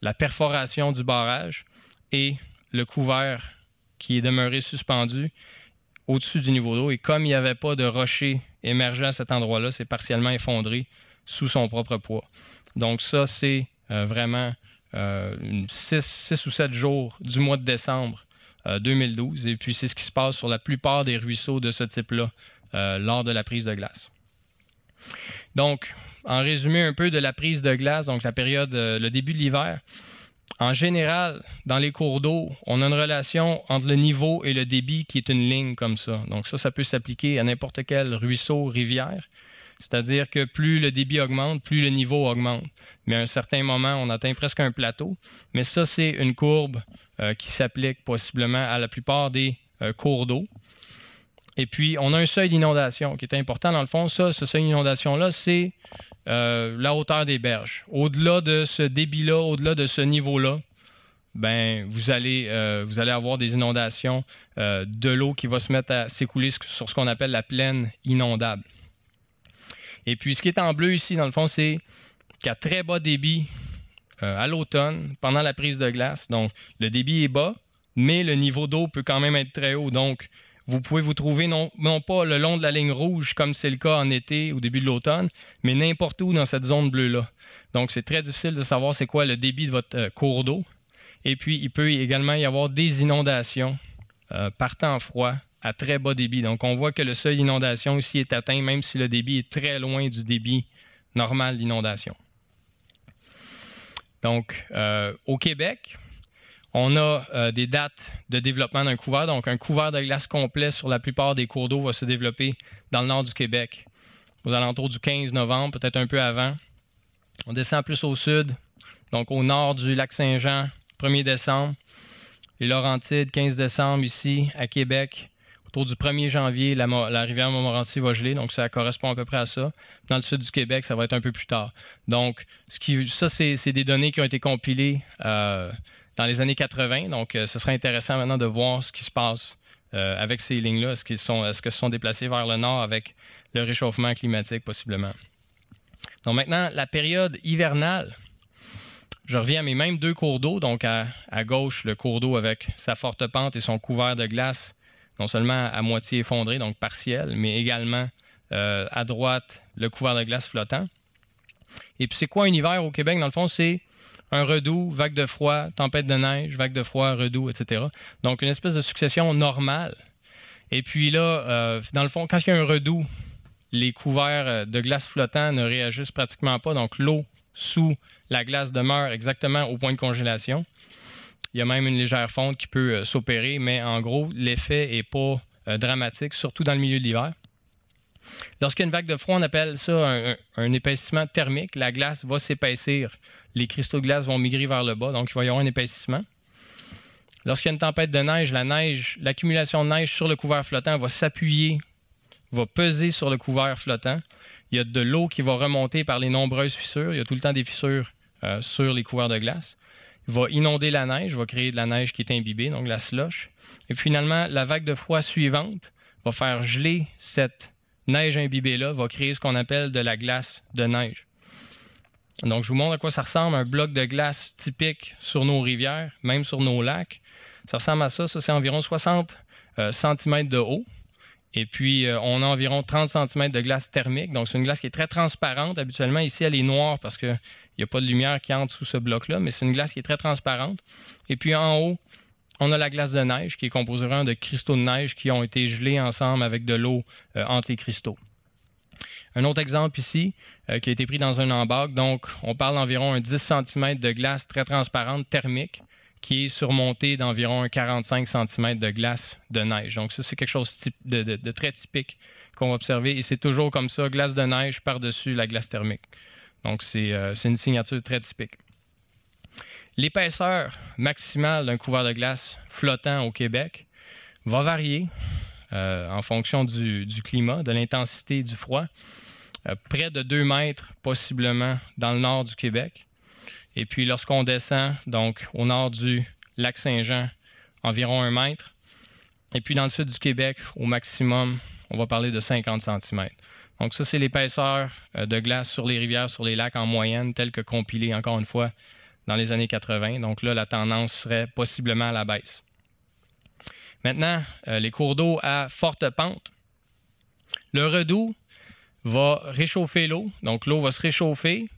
la perforation du barrage et le couvert qui est demeuré suspendu au-dessus du niveau d'eau. Et comme il n'y avait pas de rocher émergé à cet endroit-là, c'est partiellement effondré sous son propre poids. Donc ça, c'est euh, vraiment 6 euh, ou sept jours du mois de décembre 2012. Euh, et puis, c'est ce qui se passe sur la plupart des ruisseaux de ce type-là euh, lors de la prise de glace. Donc, en résumé un peu de la prise de glace, donc la période, euh, le début de l'hiver, en général, dans les cours d'eau, on a une relation entre le niveau et le débit qui est une ligne comme ça. Donc ça, ça peut s'appliquer à n'importe quel ruisseau, rivière. C'est-à-dire que plus le débit augmente, plus le niveau augmente. Mais à un certain moment, on atteint presque un plateau. Mais ça, c'est une courbe euh, qui s'applique possiblement à la plupart des euh, cours d'eau. Et puis, on a un seuil d'inondation qui est important. Dans le fond, ce seuil d'inondation-là, c'est euh, la hauteur des berges. Au-delà de ce débit-là, au-delà de ce niveau-là, ben, vous, allez, vous allez avoir des inondations de l'eau qui va se mettre à s'écouler sur ce qu'on appelle la plaine inondable. Et puis ce qui est en bleu ici, dans le fond, c'est qu'à très bas débit, euh, à l'automne, pendant la prise de glace, donc le débit est bas, mais le niveau d'eau peut quand même être très haut. Donc, vous pouvez vous trouver non, pas le long de la ligne rouge, comme c'est le cas en été, au début de l'automne, mais n'importe où dans cette zone bleue-là. Donc, c'est très difficile de savoir c'est quoi le débit de votre euh, cours d'eau. Et puis, il peut également y avoir des inondations euh, par temps froid à très bas débit. Donc, on voit que le seuil d'inondation ici est atteint, même si le débit est très loin du débit normal d'inondation. Donc, euh, au Québec, on a euh, des dates de développement d'un couvert. Donc, un couvert de glace complet sur la plupart des cours d'eau va se développer dans le nord du Québec, aux alentours du 15 novembre, peut-être un peu avant. On descend plus au sud, donc au nord du lac Saint-Jean, 1er décembre. et Laurentides, 15 décembre ici, à Québec. Autour du 1er janvier, la, rivière Montmorency va geler, donc ça correspond à peu près à ça. Dans le sud du Québec, ça va être un peu plus tard. Donc, ce qui, ça, c'est des données qui ont été compilées euh, dans les années 80. Donc, euh, ce serait intéressant maintenant de voir ce qui se passe euh, avec ces lignes-là. Est-ce qu'elles sont, ce se sont déplacées vers le nord avec le réchauffement climatique possiblement? Donc maintenant, la période hivernale. Je reviens à mes mêmes deux cours d'eau. Donc à gauche, le cours d'eau avec sa forte pente et son couvert de glace non seulement à moitié effondré, donc partiel, mais également euh, à droite, le couvert de glace flottant. Et puis c'est quoi un hiver au Québec? Dans le fond, c'est un redoux, vague de froid, tempête de neige, vague de froid, redoux, etc. Donc une espèce de succession normale. Et puis là, euh, dans le fond, quand il y a un redoux, les couverts euh, de glace flottant ne réagissent pratiquement pas. Donc l'eau sous la glace demeure exactement au point de congélation. Il y a même une légère fonte qui peut euh, s'opérer, mais en gros, l'effet n'est pas euh, dramatique, surtout dans le milieu de l'hiver. Lorsqu'il y a une vague de froid, on appelle ça un, épaississement thermique. La glace va s'épaissir. Les cristaux de glace vont migrer vers le bas, donc il va y avoir un épaississement. Lorsqu'il y a une tempête de neige, la neige, l'accumulation de neige sur le couvert flottant va s'appuyer, va peser sur le couvert flottant. Il y a de l'eau qui va remonter par les nombreuses fissures. Il y a tout le temps des fissures euh, sur les couverts de glace va inonder la neige, va créer de la neige qui est imbibée, donc la slush. Et finalement, la vague de froid suivante va faire geler cette neige imbibée-là, va créer ce qu'on appelle de la glace de neige. Donc, je vous montre à quoi ça ressemble un bloc de glace typique sur nos rivières, même sur nos lacs. Ça ressemble à ça. Ça, c'est environ 60 euh, cm de haut. Et puis, euh, on a environ 30 cm de glace thermique. Donc, c'est une glace qui est très transparente. Habituellement, ici, elle est noire parce que... Il n'y a pas de lumière qui entre sous ce bloc-là, mais c'est une glace qui est très transparente. Et puis en haut, on a la glace de neige qui est composée vraiment de cristaux de neige qui ont été gelés ensemble avec de l'eau euh, entre les cristaux. Un autre exemple ici euh, qui a été pris dans un embarque. Donc, on parle d'environ un 10 cm de glace très transparente thermique qui est surmontée d'environ 45 cm de glace de neige. Donc, ça, c'est quelque chose de, de très typique qu'on va observer et c'est toujours comme ça, glace de neige par-dessus la glace thermique. Donc, euh, c'est une signature très typique. L'épaisseur maximale d'un couvert de glace flottant au Québec va varier euh, en fonction du, climat, de l'intensité du froid, euh, près de 2 mètres possiblement dans le nord du Québec. Et puis lorsqu'on descend donc au nord du lac Saint-Jean, environ 1 mètre. Et puis dans le sud du Québec, au maximum, on va parler de 50 cm. Donc ça, c'est l'épaisseur euh, de glace sur les rivières, sur les lacs en moyenne, telle que compilée, encore une fois, dans les années 80. Donc là, la tendance serait possiblement à la baisse. Maintenant, euh, les cours d'eau à forte pente. Le redoux va réchauffer l'eau. Donc l'eau va se réchauffer.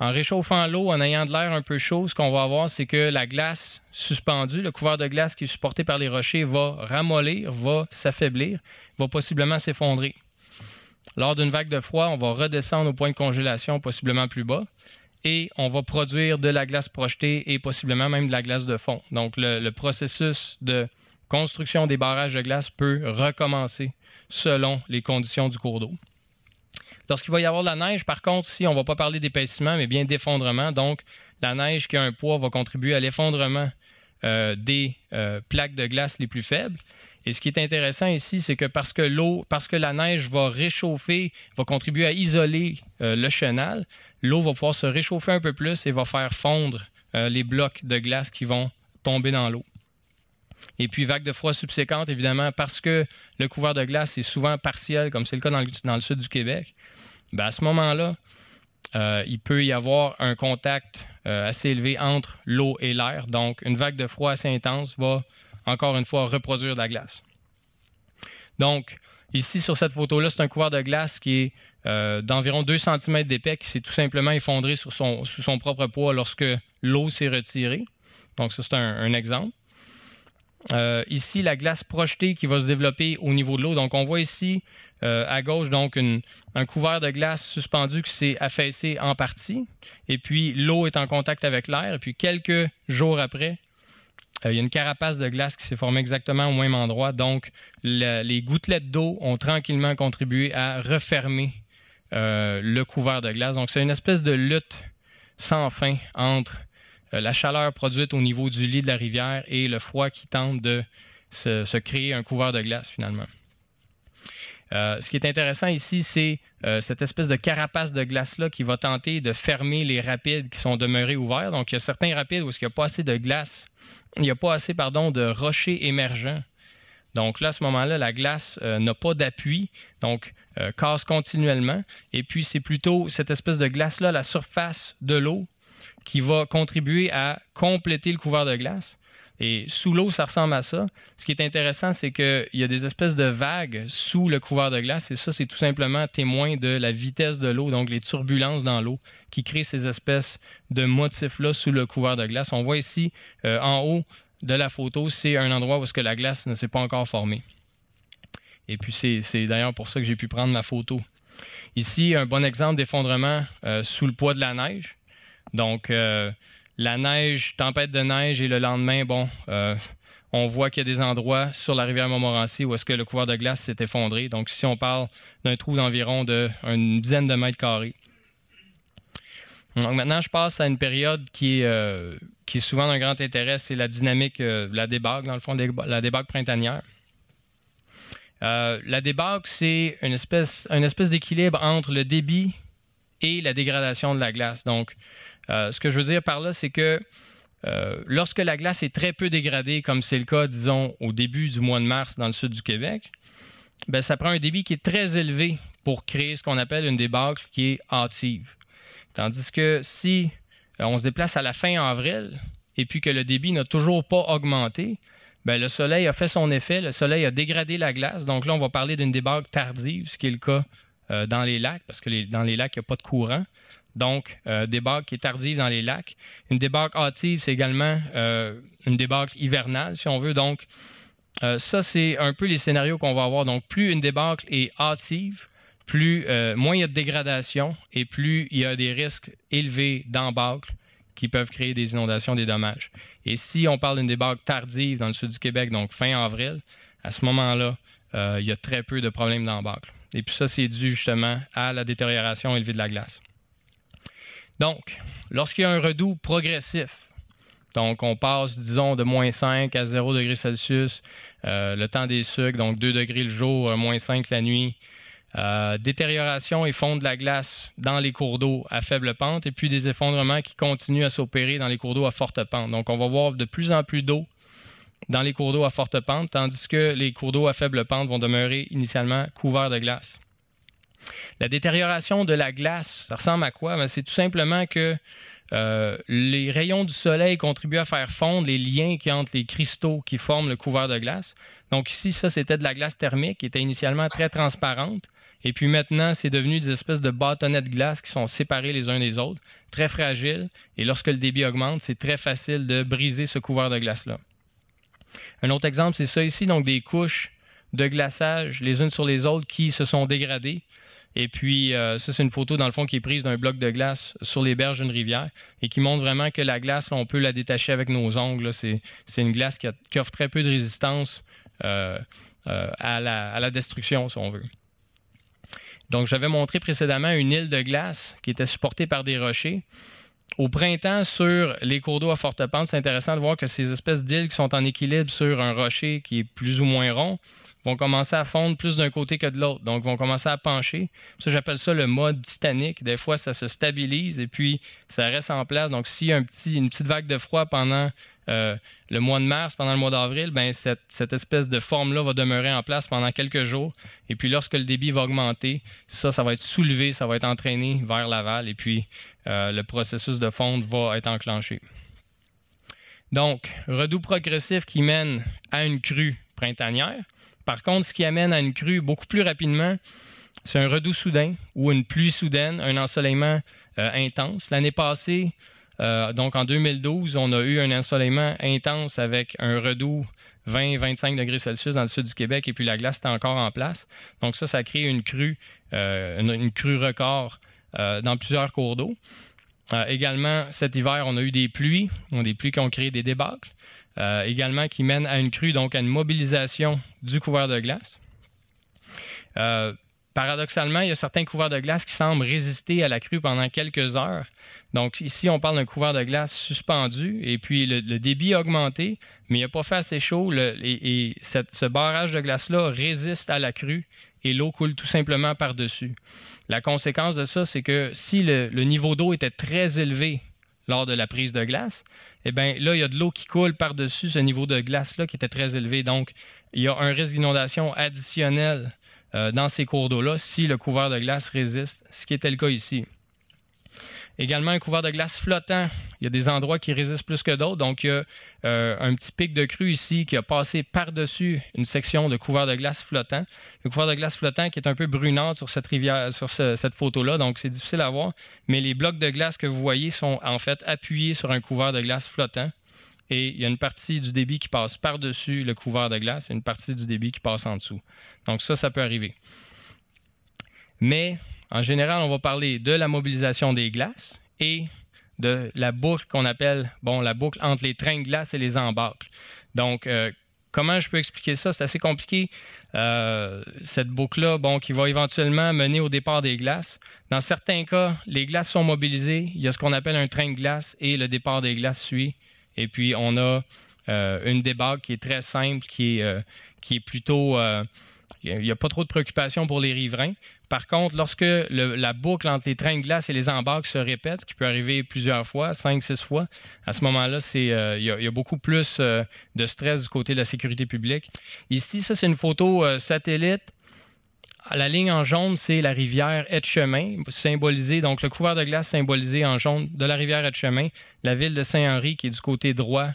En réchauffant l'eau, en ayant de l'air un peu chaud, ce qu'on va avoir, c'est que la glace suspendue, le couvert de glace qui est supporté par les rochers, va ramollir, va s'affaiblir, va possiblement s'effondrer. Lors d'une vague de froid, on va redescendre au point de congélation, possiblement plus bas, et on va produire de la glace projetée et possiblement même de la glace de fond. Donc, le, processus de construction des barrages de glace peut recommencer selon les conditions du cours d'eau. Lorsqu'il va y avoir de la neige, par contre, ici, on ne va pas parler d'épaississement, mais bien d'effondrement. Donc, la neige qui a un poids va contribuer à l'effondrement euh, des euh, plaques de glace les plus faibles. Et ce qui est intéressant ici, c'est que parce que l'eau, parce que la neige va réchauffer, va contribuer à isoler euh, le chenal, l'eau va pouvoir se réchauffer un peu plus et va faire fondre euh, les blocs de glace qui vont tomber dans l'eau. Et puis, vague de froid subséquente, évidemment, parce que le couvert de glace est souvent partiel, comme c'est le cas dans le, sud du Québec, ben à ce moment-là, euh, il peut y avoir un contact assez élevé entre l'eau et l'air. Donc, une vague de froid assez intense va encore une fois, reproduire de la glace. Donc, ici, sur cette photo-là, c'est un couvert de glace qui est euh, d'environ 2 cm d'épais, qui s'est tout simplement effondré sous son propre poids lorsque l'eau s'est retirée. Donc, ça, c'est un, exemple. Euh, ici, la glace projetée qui va se développer au niveau de l'eau. Donc, on voit ici euh, à gauche donc un couvert de glace suspendu qui s'est affaissé en partie. Et puis, l'eau est en contact avec l'air. Et puis, quelques jours après, euh, il y a une carapace de glace qui s'est formée exactement au même endroit. Donc, les gouttelettes d'eau ont tranquillement contribué à refermer euh, le couvert de glace. Donc, c'est une espèce de lutte sans fin entre euh, la chaleur produite au niveau du lit de la rivière et le froid qui tente de se, créer un couvert de glace finalement. ce qui est intéressant ici, c'est cette espèce de carapace de glace-là qui va tenter de fermer les rapides qui sont demeurés ouverts. Donc, il y a certains rapides où il n'y a pas assez de glace il n'y a pas assez pardon, de rochers émergents. Donc là, à ce moment-là, la glace euh, n'a pas d'appui, donc euh, casse continuellement. Et puis c'est plutôt cette espèce de glace-là, la surface de l'eau, qui va contribuer à compléter le couvert de glace. Et sous l'eau, ça ressemble à ça. Ce qui est intéressant, c'est qu'il y a des espèces de vagues sous le couvert de glace. Et ça, c'est tout simplement témoin de la vitesse de l'eau, donc les turbulences dans l'eau qui créent ces espèces de motifs-là sous le couvert de glace. On voit ici, euh, en haut de la photo, c'est un endroit où que la glace ne s'est pas encore formée. Et puis, c'est d'ailleurs pour ça que j'ai pu prendre ma photo. Ici, un bon exemple d'effondrement euh, sous le poids de la neige. Donc, euh, la neige, tempête de neige, et le lendemain, bon, euh, on voit qu'il y a des endroits sur la rivière Montmorency où est-ce que le couvert de glace s'est effondré. Donc, si on parle d'un trou d'environ de, une dizaine de mètres carrés. Donc, maintenant, je passe à une période qui est, euh, qui est souvent d'un grand intérêt, c'est la dynamique, euh, la débâcle, dans le fond, la débâcle printanière. la débâcle, c'est une espèce, une espèce d'équilibre entre le débit et la dégradation de la glace. Donc, euh, ce que je veux dire par là, c'est que euh, lorsque la glace est très peu dégradée, comme c'est le cas, disons, au début du mois de mars dans le sud du Québec, ben, ça prend un débit qui est très élevé pour créer ce qu'on appelle une débâcle qui est hâtive. Tandis que si euh, on se déplace à la fin avril et puis que le débit n'a toujours pas augmenté, ben, le soleil a fait son effet, le soleil a dégradé la glace. Donc là, on va parler d'une débâcle tardive, ce qui est le cas dans les lacs, parce que dans les lacs, il n'y a pas de courant donc euh, débâcle qui est tardive dans les lacs. Une débâcle hâtive, c'est également euh, une débâcle hivernale, si on veut. Donc, euh, ça, c'est un peu les scénarios qu'on va avoir. Donc, plus une débâcle est hâtive, plus, euh, moins il y a de dégradation et plus il y a des risques élevés d'embâcle qui peuvent créer des inondations, des dommages. Et si on parle d'une débâcle tardive dans le sud du Québec, donc fin avril, à ce moment-là, il y a très peu de problèmes d'embâcle. Et puis ça, c'est dû justement à la détérioration élevée de la glace. Donc, lorsqu'il y a un redout progressif, donc on passe, disons, de moins 5 à 0 degrés Celsius, euh, le temps des sucres, donc 2 degrés le jour, euh, moins 5 la nuit, euh, détérioration et fond de la glace dans les cours d'eau à faible pente, et puis des effondrements qui continuent à s'opérer dans les cours d'eau à forte pente. Donc, on va voir de plus en plus d'eau dans les cours d'eau à forte pente, tandis que les cours d'eau à faible pente vont demeurer initialement couverts de glace. La détérioration de la glace, ça ressemble à quoi? Ben, c'est tout simplement que euh, les rayons du soleil contribuent à faire fondre les liens qui entre les cristaux qui forment le couvert de glace. Donc ici, ça, c'était de la glace thermique qui était initialement très transparente. Et puis maintenant, c'est devenu des espèces de bâtonnets de glace qui sont séparés les uns des autres, très fragiles. Et lorsque le débit augmente, c'est très facile de briser ce couvert de glace-là. Un autre exemple, c'est ça ici, donc des couches de glaçage les unes sur les autres qui se sont dégradées et puis, euh, ça, c'est une photo, dans le fond, qui est prise d'un bloc de glace sur les berges d'une rivière et qui montre vraiment que la glace, on peut la détacher avec nos ongles. C'est une glace qui, offre très peu de résistance euh, euh, à, la, à la destruction, si on veut. Donc, j'avais montré précédemment une île de glace qui était supportée par des rochers. Au printemps, sur les cours d'eau à forte pente, c'est intéressant de voir que ces espèces d'îles qui sont en équilibre sur un rocher qui est plus ou moins rond, vont commencer à fondre plus d'un côté que de l'autre. Donc, vont commencer à pencher. Ça, j'appelle ça le mode titanique. Des fois, ça se stabilise et puis ça reste en place. Donc, s'il y a un petit, une petite vague de froid pendant euh, le mois de mars, pendant le mois d'avril, ben, cette, espèce de forme-là va demeurer en place pendant quelques jours. Et puis, lorsque le débit va augmenter, ça, ça va être soulevé, ça va être entraîné vers l'aval. Et puis, euh, le processus de fonte va être enclenché. Donc, redoux progressif qui mène à une crue printanière. Par contre, ce qui amène à une crue beaucoup plus rapidement, c'est un redout soudain ou une pluie soudaine, un ensoleillement euh, intense. L'année passée, euh, donc en 2012, on a eu un ensoleillement intense avec un redout 20-25 degrés Celsius dans le sud du Québec et puis la glace était encore en place. Donc ça, ça crée une crue, euh, une, crue record dans plusieurs cours d'eau. également, cet hiver, on a eu des pluies, des pluies qui ont créé des débâcles. Euh, également qui mène à une crue, donc à une mobilisation du couvert de glace. Euh, paradoxalement, il y a certains couverts de glace qui semblent résister à la crue pendant quelques heures. Donc ici, on parle d'un couvert de glace suspendu et puis le, débit a augmenté, mais il n'a pas fait assez chaud et, ce barrage de glace-là résiste à la crue et l'eau coule tout simplement par-dessus. La conséquence de ça, c'est que si le niveau d'eau était très élevé lors de la prise de glace, eh bien là, il y a de l'eau qui coule par-dessus ce niveau de glace-là qui était très élevé. Donc, il y a un risque d'inondation additionnel euh, dans ces cours d'eau-là si le couvert de glace résiste, ce qui était le cas ici. Également, un couvert de glace flottant il y a des endroits qui résistent plus que d'autres. Donc, il y a euh, un petit pic de crue ici qui a passé par-dessus une section de couvert de glace flottant. Le couvert de glace flottant qui est un peu brunant sur cette cette photo-là, donc c'est difficile à voir. Mais les blocs de glace que vous voyez sont en fait appuyés sur un couvert de glace flottant. Et il y a une partie du débit qui passe par-dessus le couvert de glace et une partie du débit qui passe en dessous. Donc ça, ça peut arriver. Mais en général, on va parler de la mobilisation des glaces et de la boucle qu'on appelle, bon, la boucle entre les trains de glace et les embâcles. Donc, euh, comment je peux expliquer ça? C'est assez compliqué. Euh, cette boucle-là, bon, qui va éventuellement mener au départ des glaces. Dans certains cas, les glaces sont mobilisées. Il y a ce qu'on appelle un train de glace et le départ des glaces suit. Et puis, on a euh, une débarque qui est très simple, qui est, qui est plutôt... il n'y a pas trop de préoccupations pour les riverains. Par contre, lorsque la boucle entre les trains de glace et les embarques se répète, ce qui peut arriver plusieurs fois, cinq, six fois, à ce moment-là, euh, il y, a beaucoup plus euh, de stress du côté de la sécurité publique. Ici, ça, c'est une photo euh, satellite. La ligne en jaune, c'est la rivière Etchemin, symbolisée, donc le couvert de glace symbolisé en jaune de la rivière Etchemin, la ville de Saint-Henri qui est du côté droit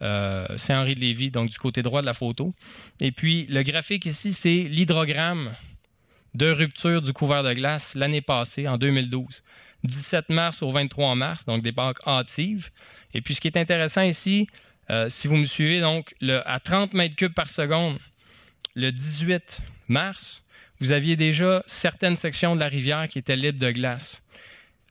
Saint-Henri-de-Lévis, donc du côté droit de la photo. Et puis, le graphique ici, c'est l'hydrogramme de rupture du couvert de glace l'année passée, en 2012. 17 mars au 23 mars, donc des banques hâtives. Et puis ce qui est intéressant ici, euh, si vous me suivez, donc à 30 mètres cubes par seconde, le 18 mars, vous aviez déjà certaines sections de la rivière qui étaient libres de glace.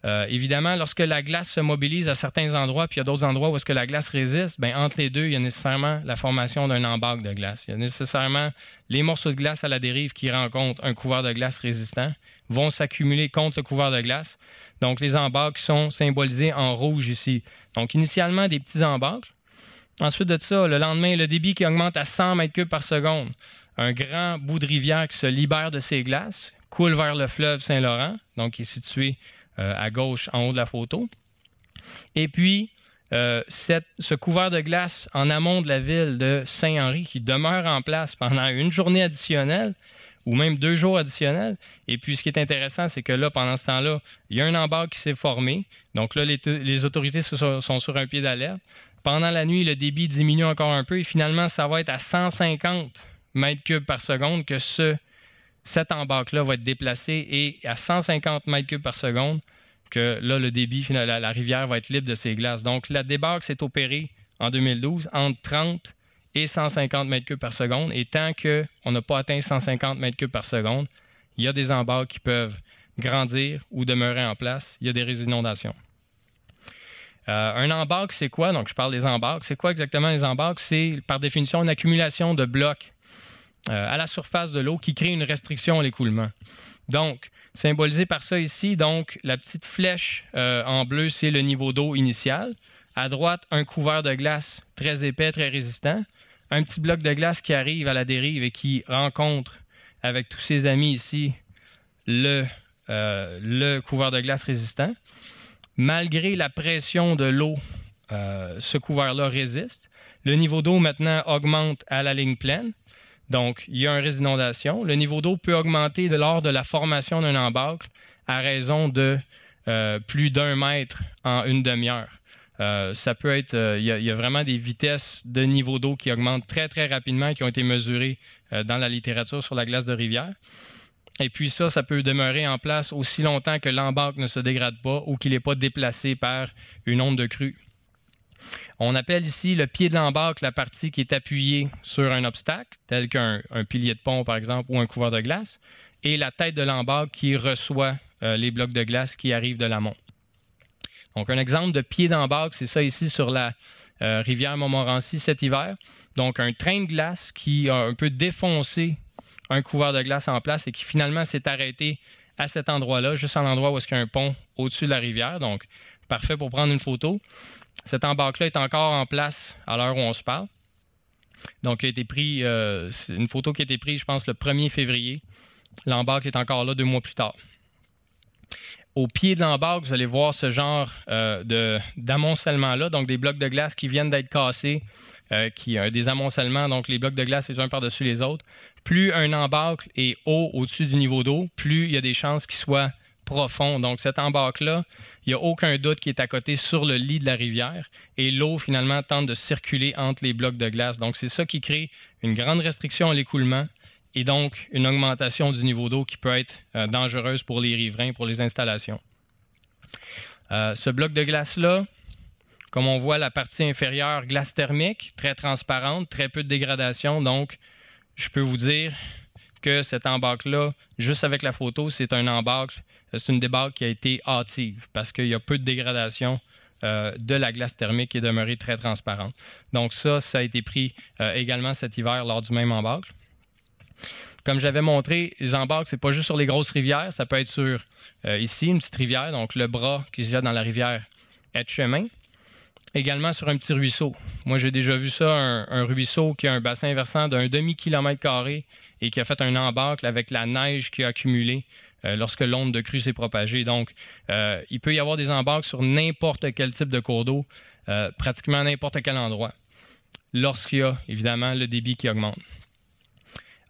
Euh, évidemment, lorsque la glace se mobilise à certains endroits, puis il y a d'autres endroits où est-ce que la glace résiste, ben, entre les deux, il y a nécessairement la formation d'un embarque de glace. Il y a nécessairement les morceaux de glace à la dérive qui rencontrent un couvert de glace résistant, vont s'accumuler contre le couvert de glace. Donc, les embarques sont symbolisés en rouge ici. Donc, initialement, des petits embarques. Ensuite de ça, le lendemain, le débit qui augmente à 100 m3 par seconde. Un grand bout de rivière qui se libère de ses glaces, coule vers le fleuve Saint-Laurent, donc qui est situé euh, à gauche en haut de la photo. Et puis, euh, ce couvert de glace en amont de la ville de Saint-Henri qui demeure en place pendant une journée additionnelle ou même deux jours additionnels. Et puis, ce qui est intéressant, c'est que là, pendant ce temps-là, il y a un embarque qui s'est formé. Donc là, les, autorités sont, sont sur un pied d'alerte. Pendant la nuit, le débit diminue encore un peu et finalement, ça va être à 150 mètres cubes par seconde que ce cette embarque-là va être déplacée et à 150 mètres 3 par seconde, que là, le débit, la, la rivière va être libre de ces glaces. Donc, la débarque s'est opérée en 2012 entre 30 et 150 mètres cubes par seconde. Et tant qu'on n'a pas atteint 150 mètres 3 par seconde, il y a des embarques qui peuvent grandir ou demeurer en place. Il y a des résinondations. Euh, un embarque, c'est quoi? Donc, je parle des embarques. C'est quoi exactement les embarques? C'est, par définition, une accumulation de blocs euh, à la surface de l'eau qui crée une restriction à l'écoulement. Donc, symbolisé par ça ici, donc la petite flèche euh, en bleu, c'est le niveau d'eau initial. À droite, un couvert de glace très épais, très résistant. Un petit bloc de glace qui arrive à la dérive et qui rencontre avec tous ses amis ici le, euh, le couvert de glace résistant. Malgré la pression de l'eau, ce couvert-là résiste. Le niveau d'eau maintenant augmente à la ligne pleine. Donc, il y a un risque d'inondation. Le niveau d'eau peut augmenter de lors de la formation d'un embâcle à raison de euh, plus d'un mètre en une demi-heure. Euh, ça peut être, euh, il y, a vraiment des vitesses de niveau d'eau qui augmentent très très rapidement, et qui ont été mesurées dans la littérature sur la glace de rivière. Et puis ça, ça peut demeurer en place aussi longtemps que l'embarque ne se dégrade pas ou qu'il n'est pas déplacé par une onde de crue. On appelle ici le pied de l'embarque la partie qui est appuyée sur un obstacle, tel qu'un pilier de pont, par exemple, ou un couvert de glace, et la tête de l'embarque qui reçoit euh, les blocs de glace qui arrivent de l'amont. Donc, un exemple de pied d'embarque, c'est ça ici sur la euh, rivière Montmorency cet hiver. Donc, un train de glace qui a un peu défoncé un couvert de glace en place et qui finalement s'est arrêté à cet endroit-là, juste à l'endroit où est-ce qu'il y a un pont au-dessus de la rivière. Donc, parfait pour prendre une photo. Cet embarque-là est encore en place à l'heure où on se parle. Donc, il a été pris, euh, une photo qui a été prise, je pense, le 1er février. L'embarque est encore là deux mois plus tard. Au pied de l'embarque, vous allez voir ce genre euh, d'amoncellement-là, donc des blocs de glace qui viennent d'être cassés, euh, qui des amoncellements, donc les blocs de glace les uns par-dessus les autres. Plus un embarque est haut au-dessus du niveau d'eau, plus il y a des chances qu'il soit profond. Donc, cet embarque-là, il n'y a aucun doute qui est à côté sur le lit de la rivière et l'eau, finalement, tente de circuler entre les blocs de glace. Donc, c'est ça qui crée une grande restriction à l'écoulement et donc une augmentation du niveau d'eau qui peut être euh, dangereuse pour les riverains, pour les installations. Euh, ce bloc de glace-là, comme on voit, la partie inférieure, glace thermique, très transparente, très peu de dégradation. Donc, je peux vous dire, que cette embarque là juste avec la photo, c'est un embarque, c'est une débarque qui a été hâtive parce qu'il y a peu de dégradation euh, de la glace thermique qui est demeurée très transparente. Donc ça, ça a été pris euh, également cet hiver lors du même embarque. Comme j'avais montré, les ce c'est pas juste sur les grosses rivières, ça peut être sur euh, ici, une petite rivière, donc le bras qui se jette dans la rivière est chemin également sur un petit ruisseau. Moi, j'ai déjà vu ça, un, ruisseau qui a un bassin versant d'un demi-kilomètre carré et qui a fait un embâcle avec la neige qui a accumulé euh, lorsque l'onde de crue s'est propagée. Donc, euh, il peut y avoir des embâcles sur n'importe quel type de cours d'eau, euh, pratiquement n'importe quel endroit, lorsqu'il y a évidemment le débit qui augmente.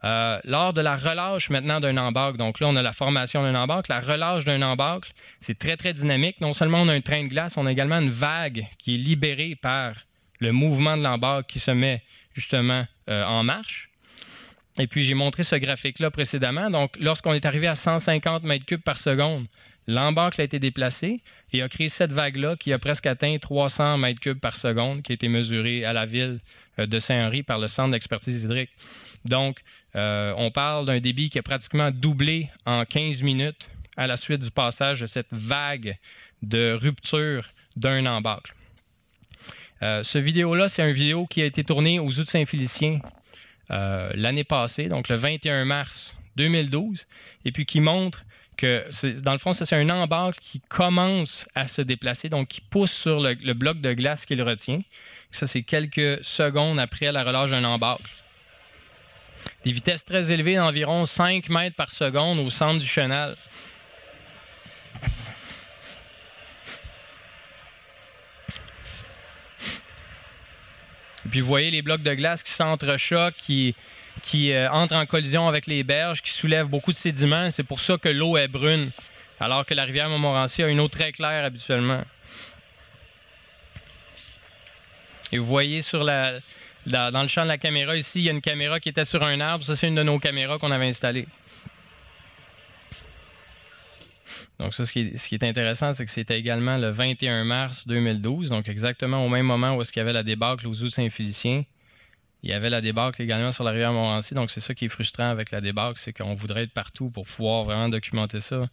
Euh, lors de la relâche maintenant d'un embarque, donc là on a la formation d'un embarque, la relâche d'un embarque, c'est très très dynamique. Non seulement on a un train de glace, on a également une vague qui est libérée par le mouvement de l'embarque qui se met justement euh, en marche. Et puis j'ai montré ce graphique-là précédemment. Donc lorsqu'on est arrivé à 150 mètres cubes par seconde, l'embarque a été déplacé et a créé cette vague-là qui a presque atteint 300 mètres cubes par seconde qui a été mesurée à la ville euh, de Saint-Henri par le Centre d'expertise hydrique. Donc, euh, on parle d'un débit qui a pratiquement doublé en 15 minutes à la suite du passage de cette vague de rupture d'un embâcle. Euh, ce vidéo-là, c'est un vidéo qui a été tourné aux eaux de Saint-Félicien l'année passée, donc le 21 mars 2012, et puis qui montre que dans le fond, c'est un embarque qui commence à se déplacer, donc qui pousse sur le, bloc de glace qu'il retient. Ça, c'est quelques secondes après la relâche d'un embarque Des vitesses très élevées d'environ 5 mètres par seconde au centre du chenal. puis vous voyez les blocs de glace qui s'entrechoquent, qui, qui euh, entre en collision avec les berges, qui soulève beaucoup de sédiments. C'est pour ça que l'eau est brune, alors que la rivière Montmorency a une eau très claire habituellement. Et vous voyez sur la, dans, le champ de la caméra, ici, il y a une caméra qui était sur un arbre. Ça, c'est une de nos caméras qu'on avait installées. Donc ça, ce qui est, ce qui est intéressant, c'est que c'était également le 21 mars 2012, donc exactement au même moment où il ce qu'il y avait la débâcle aux eaux Saint-Félicien il y avait la débâcle également sur la rivière Montmorency. Donc, c'est ça qui est frustrant avec la débâcle, c'est qu'on voudrait être partout pour pouvoir vraiment documenter ça.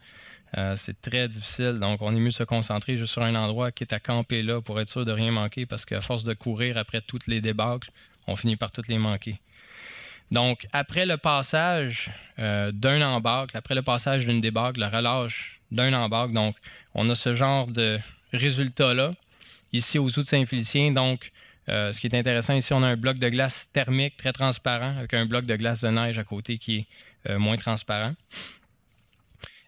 Euh, c'est très difficile. Donc, on est mieux se concentrer juste sur un endroit, qui est à camper là pour être sûr de rien manquer, parce qu'à force de courir après toutes les débâcles, on finit par toutes les manquer. Donc, après le passage euh, d'un embarque, après le passage d'une débâcle, le relâche d'un embarque, donc, on a ce genre de résultat-là ici aux eaux de Saint-Félicien. Donc, euh, ce qui est intéressant ici, on a un bloc de glace thermique très transparent avec un bloc de glace de neige à côté qui est euh, moins transparent.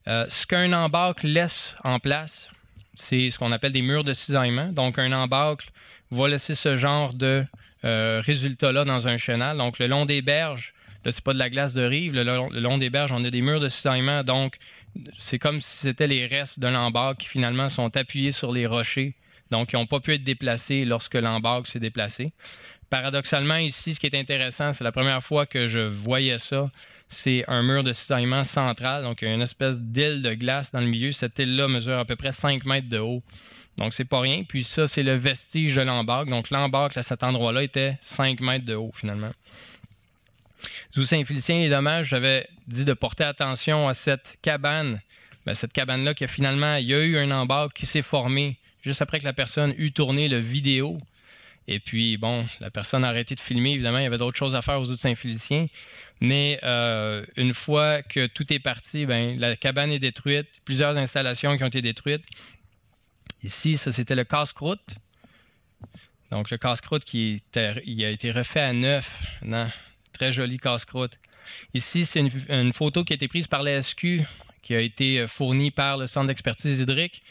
Euh, ce qu'un embâcle laisse en place, c'est ce qu'on appelle des murs de cisaillement. Donc, un embâcle va laisser ce genre de résultat-là dans un chenal. Donc, le long des berges, là, c'est pas de la glace de rive. Le long, des berges, on a des murs de cisaillement. Donc, c'est comme si c'était les restes d'un embâcle qui finalement sont appuyés sur les rochers donc, ils n'ont pas pu être déplacés lorsque l'embarque s'est déplacé. Paradoxalement, ici, ce qui est intéressant, c'est la première fois que je voyais ça. C'est un mur de cisaillement central, donc une espèce d'île de glace dans le milieu. Cette île-là mesure à peu près 5 mètres de haut. Donc, c'est pas rien. Puis ça, c'est le vestige de l'embarque. Donc, l'embarque à cet endroit-là était 5 mètres de haut, finalement. Zou Saint-Félicien, les dommages, j'avais dit de porter attention à cette cabane. Mais ben, cette cabane-là, qui finalement, il y a eu un embarque qui s'est formé juste après que la personne eut tourné le vidéo. Et puis, bon, la personne a arrêté de filmer. Évidemment, il y avait d'autres choses à faire aux autres saint Mais euh, une fois que tout est parti, ben, la cabane est détruite, plusieurs installations qui ont été détruites. Ici, ça, c'était le casse-croûte. Donc, le casse-croûte qui il a été refait à neuf. très joli casse-croûte. Ici, c'est une, photo qui a été prise par l'ASQ, qui a été euh, fournie par le Centre d'expertise hydrique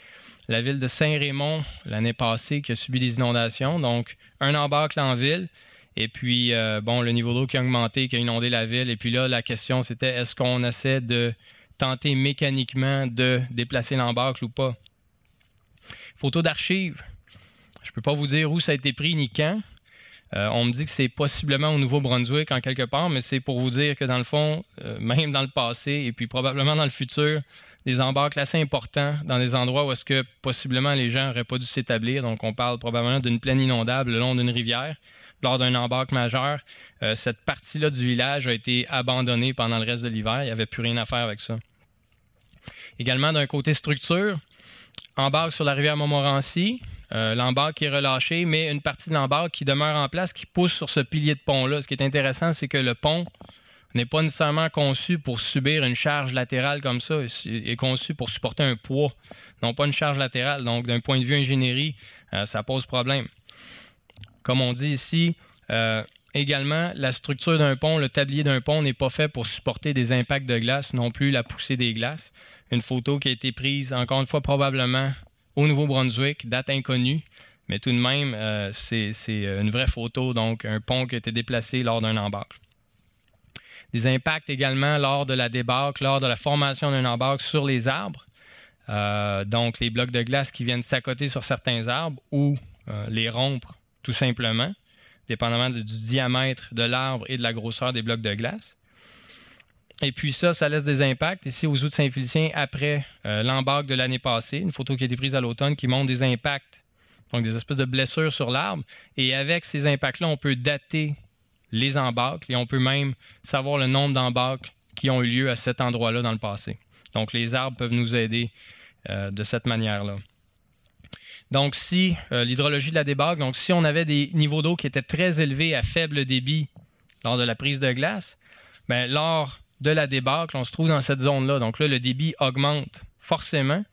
la ville de Saint-Raymond l'année passée qui a subi des inondations. Donc, un embâcle en ville. Et puis, euh, bon, le niveau d'eau qui a augmenté, qui a inondé la ville. Et puis là, la question, c'était est-ce qu'on essaie de tenter mécaniquement de déplacer l'embâcle ou pas? Photo d'archives. Je ne peux pas vous dire où ça a été pris ni quand. Euh, on me dit que c'est possiblement au Nouveau-Brunswick en quelque part, mais c'est pour vous dire que dans le fond, euh, même dans le passé et puis probablement dans le futur, des embarques assez importants dans des endroits où est-ce que possiblement les gens n'auraient pas dû s'établir. Donc, on parle probablement d'une plaine inondable le long d'une rivière lors d'un embarque majeur. Euh, cette partie-là du village a été abandonnée pendant le reste de l'hiver. Il n'y avait plus rien à faire avec ça. Également, d'un côté structure, embarque sur la rivière Montmorency. Euh, l'embarque est relâché, mais une partie de l'embarque qui demeure en place, qui pousse sur ce pilier de pont-là. Ce qui est intéressant, c'est que le pont n'est pas nécessairement conçu pour subir une charge latérale comme ça. Il est conçu pour supporter un poids, non pas une charge latérale. Donc, d'un point de vue ingénierie, euh, ça pose problème. Comme on dit ici, euh, également, la structure d'un pont, le tablier d'un pont n'est pas fait pour supporter des impacts de glace, non plus la poussée des glaces. Une photo qui a été prise, encore une fois, probablement au Nouveau-Brunswick, date inconnue. Mais tout de même, euh, c'est une vraie photo, donc un pont qui a été déplacé lors d'un embarque des impacts également lors de la débarque, lors de la formation d'un embarque sur les arbres. Euh, donc, les blocs de glace qui viennent s'accoter sur certains arbres ou euh, les rompre tout simplement, dépendamment du diamètre de l'arbre et de la grosseur des blocs de glace. Et puis ça, ça laisse des impacts ici aux eaux de Saint-Félicien après euh, l'embarque de l'année passée. Une photo qui a été prise à l'automne qui montre des impacts, donc des espèces de blessures sur l'arbre. Et avec ces impacts-là, on peut dater les embâcles et on peut même savoir le nombre d'embâcles qui ont eu lieu à cet endroit-là dans le passé. Donc les arbres peuvent nous aider euh, de cette manière-là. Donc si euh, l'hydrologie de la débâcle, donc si on avait des niveaux d'eau qui étaient très élevés à faible débit lors de la prise de glace, ben, lors de la débâcle, on se trouve dans cette zone-là. Donc là, le débit augmente forcément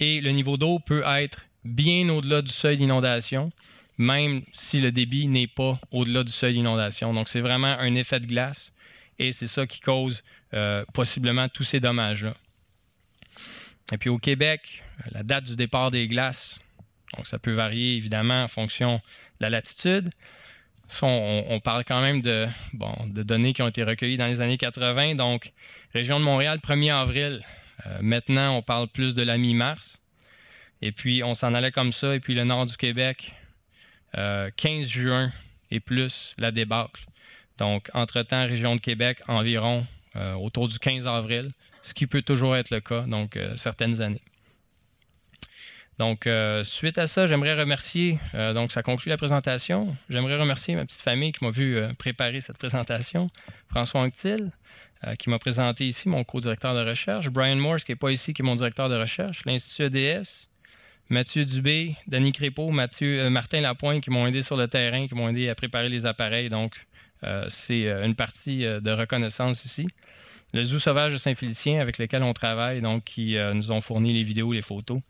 et le niveau d'eau peut être bien au-delà du seuil d'inondation même si le débit n'est pas au-delà du seuil d'inondation. Donc, c'est vraiment un effet de glace et c'est ça qui cause euh, possiblement tous ces dommages-là. Et puis au Québec, la date du départ des glaces, donc ça peut varier évidemment en fonction de la latitude. on, parle quand même de, de données qui ont été recueillies dans les années 80. Donc, région de Montréal, 1er avril. Euh, maintenant, on parle plus de la mi-mars. Et puis, on s'en allait comme ça. Et puis, le nord du Québec, 15 euh, juin et plus, la débâcle. Donc, entre-temps, région de Québec, environ euh, autour du 15 avril, ce qui peut toujours être le cas, donc euh, certaines années. Donc, suite à ça, j'aimerais remercier, donc ça conclut la présentation, j'aimerais remercier ma petite famille qui m'a vu préparer cette présentation, François Anctil, qui m'a présenté ici, mon co-directeur de recherche, Brian Morse, qui n'est pas ici, qui est mon directeur de recherche, l'Institut EDS, Mathieu Dubé, Danny Crépeau, Mathieu, euh, Martin Lapointe qui m'ont aidé sur le terrain, qui m'ont aidé à préparer les appareils. Donc, euh, c'est euh, une partie de reconnaissance ici. Le Zoo Sauvage de Saint-Félicien avec lequel on travaille, donc qui nous ont fourni les vidéos, les photos.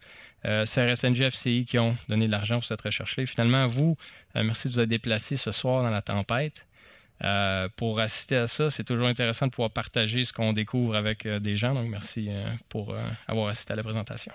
CRSNG, FCI qui ont donné de l'argent pour cette recherche-là. Finalement, vous, merci de vous être déplacé ce soir dans la tempête. pour assister à ça, c'est toujours intéressant de pouvoir partager ce qu'on découvre avec des gens. Donc, merci pour avoir assisté à la présentation.